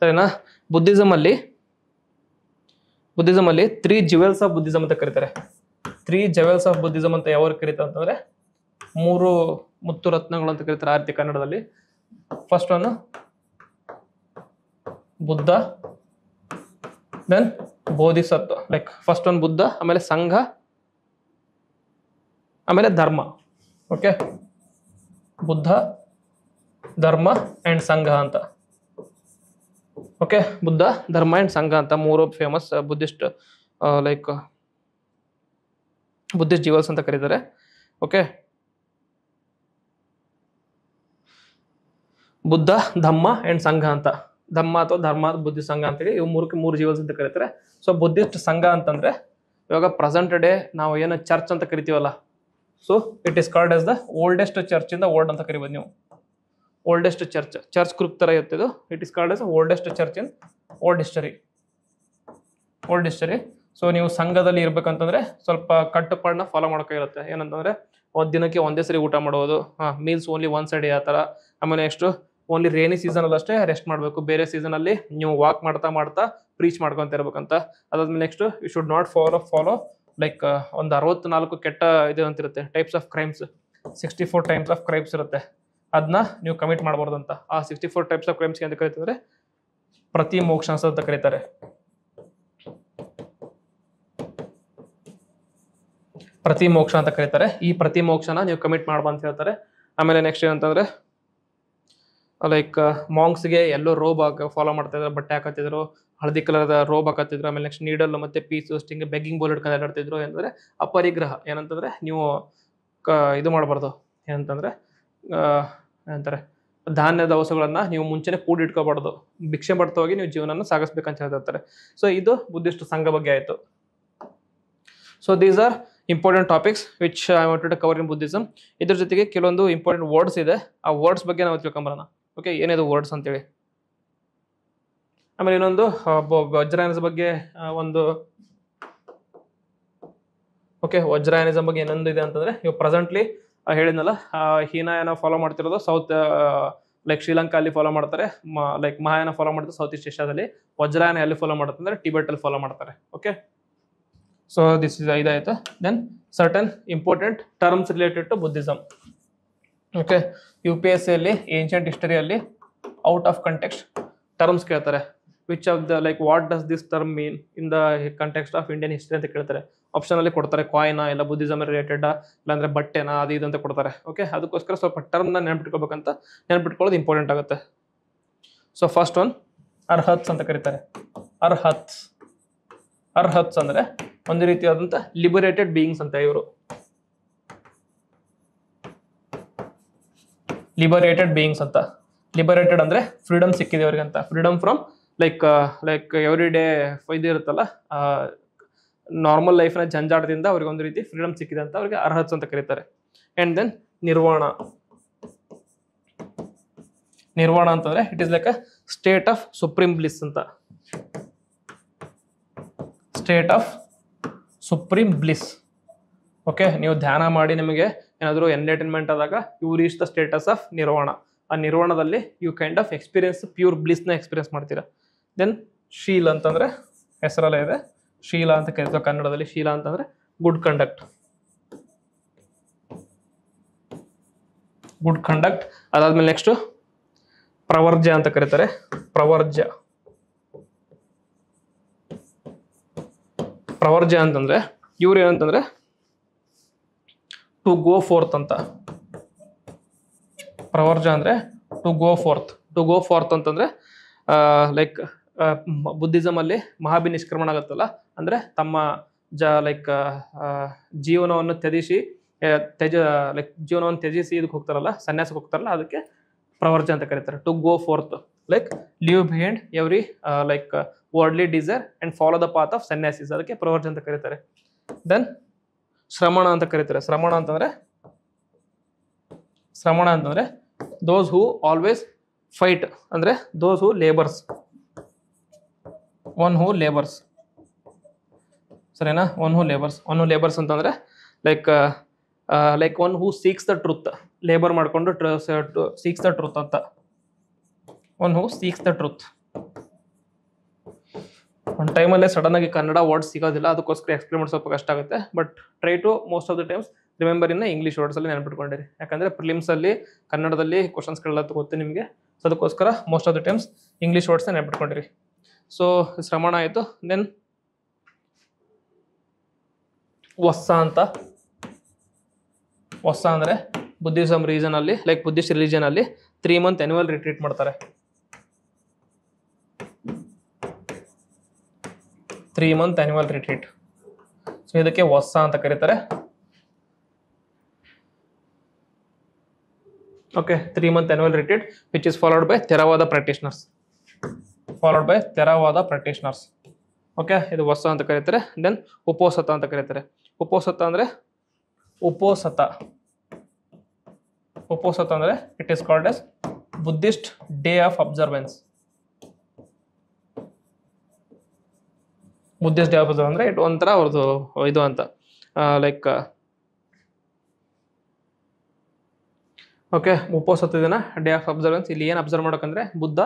ಸರಿನಾ ಅಲ್ಲಿ ಬುದ್ಧಿಸಮ್ ಅಲ್ಲಿ ತ್ರೀ ಜುವೆಲ್ಸ್ ಆಫ್ ಬುದ್ಧಿಸಮ್ ಅಂತ ಕರೀತಾರೆ ತ್ರೀ ಜುವೆಲ್ಸ್ ಆಫ್ ಬುದ್ಧಿಸಮ್ ಅಂತ ಯಾವಾಗ ಕರೀತಾರೆ ಅಂತಂದರೆ ಮೂರು ಮುತ್ತು ರತ್ನಗಳು ಅಂತ ಕರೀತಾರೆ ಆರ್ತಿ ಕನ್ನಡದಲ್ಲಿ first one Buddha then Bodhisattva like first ಒಂದು ಬುದ್ಧ ಆಮೇಲೆ ಸಂಘ ಆಮೇಲೆ ಧರ್ಮ ಓಕೆ ಬುದ್ಧ ಧರ್ಮ ಆ್ಯಂಡ್ ಸಂಘ ಅಂತ ಓಕೆ ಬುದ್ಧ ಧರ್ಮ ಆ್ಯಂಡ್ ಸಂಘ ಅಂತ ಮೂರು famous Buddhist like Buddhist jewels ಅಂತ ಕರೀತಾರೆ okay Buddha Dhamma and sangha ಅಂತ ಧಮ್ಮ ಅಥವಾ ಧರ್ಮ ಬುದ್ಧಿ ಸಂಘ ಅಂತೇಳಿ ಇವು ಮೂರಕ್ಕೆ ಮೂರು ಜೀವಲ್ಸ್ ಅಂತ ಕರೀತಾರೆ ಸೊ ಬುದ್ಧಿಸ್ಟ್ ಸಂಘ ಅಂತಂದ್ರೆ ಇವಾಗ ಪ್ರೆಸೆಂಟ್ ಡೇ ನಾವು ಏನು ಚರ್ಚ್ ಅಂತ ಕರಿತೀವಲ್ಲ so it is called as the oldest church ಇಂದ ಓಲ್ಡ್ ಅಂತ ಕರಿಬೋದು ನೀವು ಓಲ್ಡೆಸ್ಟ್ ಚರ್ಚ್ ಚರ್ಚ್ ಗ್ರೂಪ್ ತರ ಇದು it is called as oldest church in old history old history so ನೀವು ಸಂಘದಲ್ಲಿ ಇರ್ಬೇಕಂತಂದ್ರೆ ಸ್ವಲ್ಪ ಕಟ್ಟುಪಾಡನ್ನ ಫಾಲೋ ಇರುತ್ತೆ ಏನಂತಂದ್ರೆ ಒಂದ್ ದಿನಕ್ಕೆ ಒಂದೇ ಸರಿ ಊಟ ಮಾಡೋದು ಹಾ ಮೀಲ್ಸ್ ಓನ್ಲಿ ಒನ್ ಸೈಡ್ ಆ ತರ ಆಮೇಲೆ ನೆಕ್ಸ್ಟ್ ಓನ್ಲಿ ರೇನಿ ಸೀಸನ್ ಅಲ್ಲಿ ಅಷ್ಟೇ ರೆಸ್ಟ್ ಮಾಡಬೇಕು ಬೇರೆ ಸೀಸನ್ ಅಲ್ಲಿ ನೀವು ವಾಕ್ ಮಾಡ್ತಾ ಮಾಡ್ತಾ ಪ್ರೀಚ್ ಮಾಡ್ಕೊಂತ ಇರ್ಬೇಕಂತ ಅದಾದ್ಮೇಲೆ next you should not follow follow like ಒಂದು ನಾಲ್ಕು ಕೆಟ್ಟ ಇದು ಅಂತ ಇರುತ್ತೆ types of crimes sixty four types of crimes ಇರುತ್ತೆ ಅದನ್ನ ನೀವು ಕಮಿಟ್ ಮಾಡ್ಬಾರ್ದಂತ ಆ sixty four types of crimes ಅಂತ ಕರಿತಂದ್ರೆ ಪ್ರತಿ ಮೋಕ್ಷಾಂಶ ಅಂತ ಕರೀತಾರೆ ಪ್ರತಿ ಮೋಕ್ಷ ಅಂತ ಕರೀತಾರೆ ಈ ಪ್ರತಿ ಮೋಕ್ಷನ ನೀವು ಕಮಿಟ್ ಮಾಡ್ಬಾ ಅಂತ ಹೇಳ್ತಾರೆ ಆಮೇಲೆ ನೆಕ್ಸ್ಟ್ ಏನಂತಂದ್ರೆ ಲೈಕ್ ಮಾಂಗ್ಸ್ಗೆ uh, ಎಲ್ಲೋ ರೋಬ್ ಹಾಕ ಫಾಲೋ ಮಾಡ್ತಾ ಇದ್ರು ಬಟ್ಟೆ ಹಾಕತ್ತಿದ್ರು ಹಳದಿ ಕಲರ್ದ ರೋಬ್ ಹಾಕತ್ತಿದ್ರು ಆಮೇಲೆ ನೆಕ್ಸ್ಟ್ ನೀಡಲ್ ಮತ್ತೆ ಪೀಸ್ ಸ್ಟಿಂಗ್ ಬೆಗ್ಗಿಂಗ್ ಬೋಲ್ ಇಟ್ಕೊಂಡು ಆಡಾಡ್ತಿದ್ರು ಏನಂದ್ರೆ ಅಪರಿಗ್ರಹ ಏನಂತಂದ್ರೆ ನೀವು ಕ ಇದು ಮಾಡಬಾರ್ದು ಏನಂತಂದ್ರೆ ಏನಂತಾರೆ ಧಾನ್ಯದ ದವಸಗಳನ್ನ ನೀವು ಮುಂಚೆನೆ ಕೂಡಿ ಇಟ್ಕೋಬಾರ್ದು ಭಿಕ್ಷೆ ಬರ್ತಾ ಹೋಗಿ ನೀವು ಜೀವನನ ಸಾಗಿಸ್ಬೇಕಂತ ಹೇಳ್ತಿರ್ತಾರೆ ಸೊ ಇದು ಬುದ್ಧಿಸ್ಟ್ ಸಂಘ ಬಗ್ಗೆ ಆಯ್ತು so these are important topics which I want to cover in Buddhism ಇದ್ರ ಜೊತೆಗೆ ಕೆಲವೊಂದು ಇಂಪಾರ್ಟೆಂಟ್ ವರ್ಡ್ಸ್ ಇದೆ ಆ ವರ್ಡ್ಸ್ ಬಗ್ಗೆ ನಾವು ತಿಳ್ಕೊಂಬರೋಣ ಓಕೆ ಏನಿದು ವರ್ಡ್ಸ್ ಅಂತೇಳಿ ಆಮೇಲೆ ಇನ್ನೊಂದು ವಜ್ರಾಯನಿಸಮ್ ಬಗ್ಗೆ ಒಂದು ಓಕೆ ವಜ್ರಾಯನಿಸಮ್ ಬಗ್ಗೆ ಇನ್ನೊಂದು ಇದೆ ಅಂತಂದ್ರೆ ಇವಾಗ ಪ್ರೆಸೆಂಟ್ಲಿ ಹೇಳಿದ್ನಲ್ಲ ಹೀನಾಯನ ಫಾಲೋ ಮಾಡ್ತಿರೋದು ಸೌತ್ ಲೈಕ್ ಶ್ರೀಲಂಕಾ ಅಲ್ಲಿ ಫಾಲೋ ಮಾಡ್ತಾರೆ ಲೈಕ್ ಮಹಾಯನ ಫಾಲೋ ಮಾಡ್ತಾರೆ ಸೌತ್ ಈಸ್ಟ್ ಏಷ್ಯಾದಲ್ಲಿ ವಜ್ರಾಯನ ಎಲ್ಲಿ ಫಾಲೋ ಮಾಡ್ತಾರೆ ಅಂದ್ರೆ ಟಿಬೆಟ್ ಅಲ್ಲಿ ಫಾಲೋ ಮಾಡ್ತಾರೆ ಓಕೆ ಸೊ ದಿಸ್ ಇಸ್ ಇದಾಯ್ತು then certain important terms related to Buddhism okay U P S ಸಿಯಲ್ಲಿ ಏನ್ಷಿಯಂಟ್ ಹಿಸ್ಟರಿಯಲ್ಲಿ ಔಟ್ ಆಫ್ ಕಂಟೆಕ್ಸ್ಟ್ ಟರ್ಮ್ಸ್ ಕೇಳ್ತಾರೆ which of the like what does this term mean in the context of Indian history ಅಂತ ಕೇಳ್ತಾರೆ ಆಪ್ಷನಲ್ಲಿ ಕೊಡ್ತಾರೆ ಕಾಯಿನ ಇಲ್ಲ Buddhism related ಇಲ್ಲಾಂದ್ರೆ ಬಟ್ಟೆನಾ ಅದು ಅಂತ ಕೊಡ್ತಾರೆ ಓಕೆ ಅದಕ್ಕೋಸ್ಕರ ಸ್ವಲ್ಪ ಟರ್ಮ್ನ ನೆನಪಿಟ್ಕೋಬೇಕಂತ ನೆನಪಿಟ್ಕೊಳ್ಳೋದು ಇಂಪಾರ್ಟೆಂಟ್ ಆಗುತ್ತೆ ಸೊ ಫಸ್ಟ್ ಒನ್ ಅರ್ಹತ್ಸ್ ಅಂತ ಕರೀತಾರೆ ಅರ್ಹತ್ಸ್ ಅರ್ಹತ್ಸ್ ಅಂದರೆ ಒಂದು ರೀತಿಯಾದಂಥ ಲಿಬರೇಟೆಡ್ ಬೀಯಿಂಗ್ಸ್ ಅಂತ ಇವರು ಲಿಬರೇಟೆಡ್ ಬೀಯಿಂಗ್ಸ್ ಅಂತ ಲಿಬರೇಟೆಡ್ ಅಂದ್ರೆ ಫ್ರೀಡಮ್ ಸಿಕ್ಕಿದೆ ಅವ್ರಿಗೆ ಅಂತ freedom from like like every day ಇದು ಇರುತ್ತಲ್ಲ ನಾರ್ಮಲ್ ಲೈಫ್ನ ಜಂಜಾಟದಿಂದ ಅವ್ರಿಗೆ ಒಂದು ರೀತಿ ಫ್ರೀಡಮ್ ಸಿಕ್ಕಿದೆ ಅಂತ ಅವ್ರಿಗೆ ಅರ್ಹತೆ ಅಂತ ಕರೀತಾರೆ ಅಂಡ್ ದೆನ್ ನಿರ್ವಾಣ ನಿರ್ವಾಣ ಅಂತಂದ್ರೆ it is like a state of supreme bliss ಅಂತ state of supreme bliss okay ನೀವು ಧ್ಯಾನ ಮಾಡಿ ನಿಮಗೆ ಏನಾದರೂ ಎನ್ಲೈಟನ್ಮೆಂಟ್ ಆದಾಗ you reach the status of nirvana ಆ ನಿರ್ವಹಣದಲ್ಲಿ you kind of experience pure ಬ್ಲಿಸ್ನ ಎಕ್ಸ್ಪೀರಿಯನ್ಸ್ ಮಾಡ್ತೀರಾ ದೆನ್ ಶೀಲ್ ಅಂತಂದರೆ ಹೆಸರಲ್ಲ ಇದೆ ಶೀಲಾ ಅಂತ ಕರೀತಾರೆ ಕನ್ನಡದಲ್ಲಿ ಶೀಲಾ ಅಂತಂದರೆ ಗುಡ್ ಕಂಡಕ್ಟ್ ಗುಡ್ ಕಂಡಕ್ಟ್ ಅದಾದ್ಮೇಲೆ ನೆಕ್ಸ್ಟು ಪ್ರವರ್ಜ ಅಂತ ಕರೀತಾರೆ ಪ್ರವರ್ಜ ಪ್ರವರ್ಜ ಅಂತಂದ್ರೆ ಇವ್ರು ಏನಂತಂದ್ರೆ ಟು ಗೋ ಫೋರ್ತ್ ಅಂತ ಪ್ರವರ್ಜ ಅಂದ್ರೆ to go forth to go forth ಅಂತಂದ್ರೆ ಲೈಕ್ ಅಲ್ಲಿ ಮಹಾಭಿ ನಿಷ್ಕ್ರಮಣ ಆಗುತ್ತಲ್ಲ ಅಂದ್ರೆ ತಮ್ಮ ಜ ಲೈಕ್ ಜೀವನವನ್ನು ತ್ಯಜಿಸಿ ತ್ಯಜ ಲೈಕ್ ಜೀವನವನ್ನು ತ್ಯಜಿಸಿ ಇದಕ್ಕೆ ಹೋಗ್ತಾರಲ್ಲ ಸನ್ಯಾಸಕ್ಕೆ ಹೋಗ್ತಾರಲ್ಲ ಅದಕ್ಕೆ ಪ್ರವರ್ಜ ಅಂತ ಕರೀತಾರೆ to go forth like leave behind every like worldly desire and follow the path of sanyasis ಅದಕ್ಕೆ ಪ್ರವರ್ಜ ಅಂತ ಕರೀತಾರೆ ದೆನ್ ಶ್ರಮಣ ಅಂತ ಕರೀತಾರೆ ಶ್ರಮಣ ಅಂತಂದ್ರೆ ಶ್ರಮಣ ಅಂತಂದ್ರೆ ದೋಸ್ ಹೂ ಆಲ್ವೇಸ್ ಫೈಟ್ ಅಂದ್ರೆ those who labours one who labours ಸರಿನಾ one who labours one who labours ಅಂತಂದ್ರೆ like like one who seeks the truth labour ಮಾಡಿಕೊಂಡು ಸೀಕ್ಸ್ ದ ಟ್ರೂತ್ ಅಂತ one who seeks the truth ಒಂದು ಟೈಮಲ್ಲೇ ಆಗಿ ಕನ್ನಡ ವರ್ಡ್ಸ್ ಸಿಗೋದಿಲ್ಲ ಅದಕ್ಕೋಸ್ಕರ ಎಕ್ಸ್ಪ್ಲೇನ್ ಮಾಡಿ ಸ್ವಲ್ಪ ಕಷ್ಟ ಆಗುತ್ತೆ but try to most of the times remember ಇನ್ನ ಇಂಗ್ಲೀಷ್ ವರ್ಡ್ಸಲ್ಲಿ ನೆನಪಿಟ್ಕೊಂಡಿರಿ ಯಾಕಂದರೆ ಪ್ರಿಲಿಮ್ಸಲ್ಲಿ ಕನ್ನಡದಲ್ಲಿ ಕ್ವಶನ್ಸ್ಗಳೆಲ್ಲ ಗೊತ್ತು ನಿಮಗೆ ಸೊ ಅದಕ್ಕೋಸ್ಕರ most of the times English words ನೆನಪಿಟ್ಕೊಂಡಿರಿ ಸೊ ಶ್ರಮಣ ಆಯಿತು ದೆನ್ ಹೊಸ ಅಂತ ಹೊಸ ಅಂದರೆ ಬುದ್ಧಿಸಮ್ ರೀಜನಲ್ಲಿ ಲೈಕ್ ಬುದ್ಧಿಸ್ಟ್ ರಿಲೀಜನಲ್ಲಿ ತ್ರೀ ಮಂತ್ ಆ್ಯನ್ಯುವಲ್ ರಿಟ್ರೀಟ್ ಮಾಡ್ತಾರೆ three month annual retreat so ಇದಕ್ಕೆ ಹೊಸ ಅಂತ ಕರೀತಾರೆ okay three month annual retreat which is followed by Theravada practitioners followed by Theravada practitioners okay ಇದು ಹೊಸ ಅಂತ ಕರೀತಾರೆ ದೆನ್ ಉಪೋಸತ ಅಂತ ಕರೀತಾರೆ ಉಪೋಸತ ಅಂದರೆ ಉಪೋಸತ ಉಪೋಸತ ಅಂದರೆ it is called as Buddhist day of observance ಮುದ್ದೆ ಡ್ಯಾಪೋಸಮ್ ಇಟ್ ಒಂಥರ ಅವ್ರದ್ದು ಇದು ಅಂತ ಲೈಕ್ ಓಕೆ ಉಪವಾಸ ದಿನ ಡೇ ಆಫ್ ಅಬ್ಸರ್ವೆನ್ಸ್ ಇಲ್ಲಿ ಏನು ಅಬ್ಸರ್ವ್ ಮಾಡೋಕ್ಕಂದ್ರೆ ಬುದ್ಧ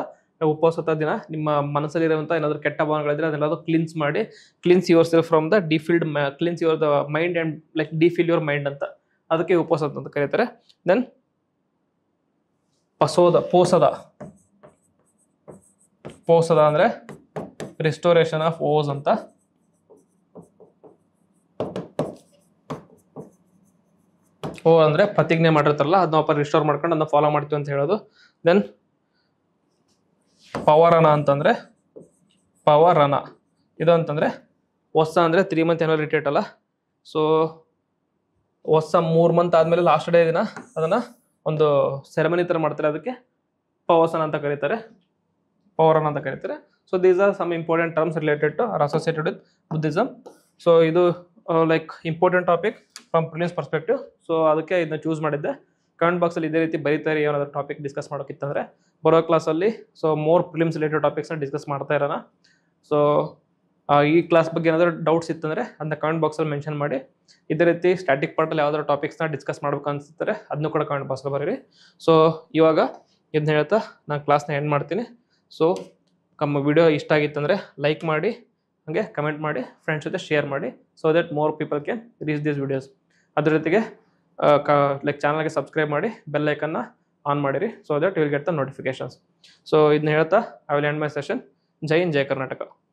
ಉಪವಾಸ ದಿನ ನಿಮ್ಮ ಮನಸ್ಸಲ್ಲಿರುವಂಥ ಏನಾದರೂ ಕೆಟ್ಟ ಭಾವನೆಗಳಿದ್ರೆ ಅದನ್ನ ಕ್ಲೀನ್ಸ್ ಮಾಡಿ cleanse yourself from the defiled cleanse your the mind and like defile your mind ಅಂತ ಅದಕ್ಕೆ ಉಪವಾಸ ಅಂತ ಕರೀತಾರೆ ದೆನ್ ಪಸೋದ ಪೋಸದ ಪೋಸದ ಅಂದ್ರೆ ರಿಸ್ಟೋರೇಷನ್ ಆಫ್ ಓಸ್ ಅಂತ ಓ ಅಂದರೆ ಪ್ರತಿಜ್ಞೆ ಮಾಡಿರ್ತಾರಲ್ಲ ಅದನ್ನ ಒಬ್ಬ ರಿಸ್ಟೋರ್ ಮಾಡ್ಕೊಂಡು ಅದನ್ನ ಫಾಲೋ ಮಾಡ್ತೀವಿ ಅಂತ ಹೇಳೋದು ದೆನ್ ಪವರ್ ಅನ ಅಂತಂದರೆ ಅನ ಇದು ಅಂತಂದರೆ ಹೊಸ ಅಂದರೆ ತ್ರೀ ಮಂತ್ ಏನೋ ರಿಟೇಟ್ ಅಲ್ಲ ಸೊ ಹೊಸ ಮೂರು ಮಂತ್ ಆದಮೇಲೆ ಲಾಸ್ಟ್ ಡೇ ದಿನ ಅದನ್ನು ಒಂದು ಸೆರೆಮನಿ ಥರ ಮಾಡ್ತಾರೆ ಅದಕ್ಕೆ ಪವಸನ ಅಂತ ಕರೀತಾರೆ ಪವರ್ ಅನ ಅಂತ ಕರೀತಾರೆ so these are some important terms related to are associated with Buddhism so ಇದು like important topic from prelims perspective so ಅದಕ್ಕೆ ಇದನ್ನ ಚೂಸ್ ಮಾಡಿದ್ದೆ ಕಮೆಂಟ್ ಬಾಕ್ಸಲ್ಲಿ ಇದೇ ರೀತಿ ಬರೀತಾರೆ ಏನಾದರೂ ಟಾಪಿಕ್ ಡಿಸ್ಕಸ್ ಮಾಡೋಕ್ಕಿತ್ತಂದರೆ ಬರೋ ಕ್ಲಾಸಲ್ಲಿ ಸೊ ಮೋರ್ ಪ್ರಿಲಿಮ್ಸ್ ರಿಲೇಟೆಡ್ ಟಾಪಿಕ್ಸ್ನ ಡಿಸ್ಕಸ್ ಮಾಡ್ತಾ ಇರೋಣ ಸೊ ಈ ಕ್ಲಾಸ್ ಬಗ್ಗೆ ಏನಾದರೂ ಡೌಟ್ಸ್ ಇತ್ತಂದರೆ ಅದನ್ನ ಕಮೆಂಟ್ ಬಾಕ್ಸಲ್ಲಿ ಮೆನ್ಷನ್ ಮಾಡಿ ಇದೇ ರೀತಿ ಸ್ಟ್ಯಾಟಿಕ್ ಪಾರ್ಟಲ್ಲಿ ಯಾವ್ದಾದ್ರು ಟಾಪಿಕ್ಸ್ನ ಡಿಸ್ಕಸ್ ಮಾಡ್ಬೇಕು ಅನ್ಸುತ್ತಾರೆ ಅದನ್ನು ಕೂಡ ಕಮೆಂಟ್ ಬಾಕ್ಸಲ್ಲಿ ಬರೀರಿ ಸೊ ಇವಾಗ ಇದನ್ನ ಹೇಳ್ತಾ ನಾನು ಕ್ಲಾಸ್ನ ಎಂಡ್ ಮಾಡ್ತೀನಿ ಸೊ ಕಮ್ಮ ವಿಡಿಯೋ ಇಷ್ಟ ಆಗಿತ್ತಂದರೆ ಲೈಕ್ ಮಾಡಿ ಹಾಗೆ ಕಮೆಂಟ್ ಮಾಡಿ ಫ್ರೆಂಡ್ಸ್ ಜೊತೆ ಶೇರ್ ಮಾಡಿ so that more people can reach these videos ಅದ್ರ ಜೊತೆಗೆ ಕ ಲೈಕ್ ಚಾನಲ್ಗೆ ಸಬ್ಸ್ಕ್ರೈಬ್ ಮಾಡಿ ಬೆಲ್ಲೈಕನ್ನ ಆನ್ ಮಾಡಿರಿ so that will get the notifications so ಇದನ್ನ ಹೇಳ್ತಾ I will end my session ಜೈ ಇನ್ ಜೈ ಕರ್ನಾಟಕ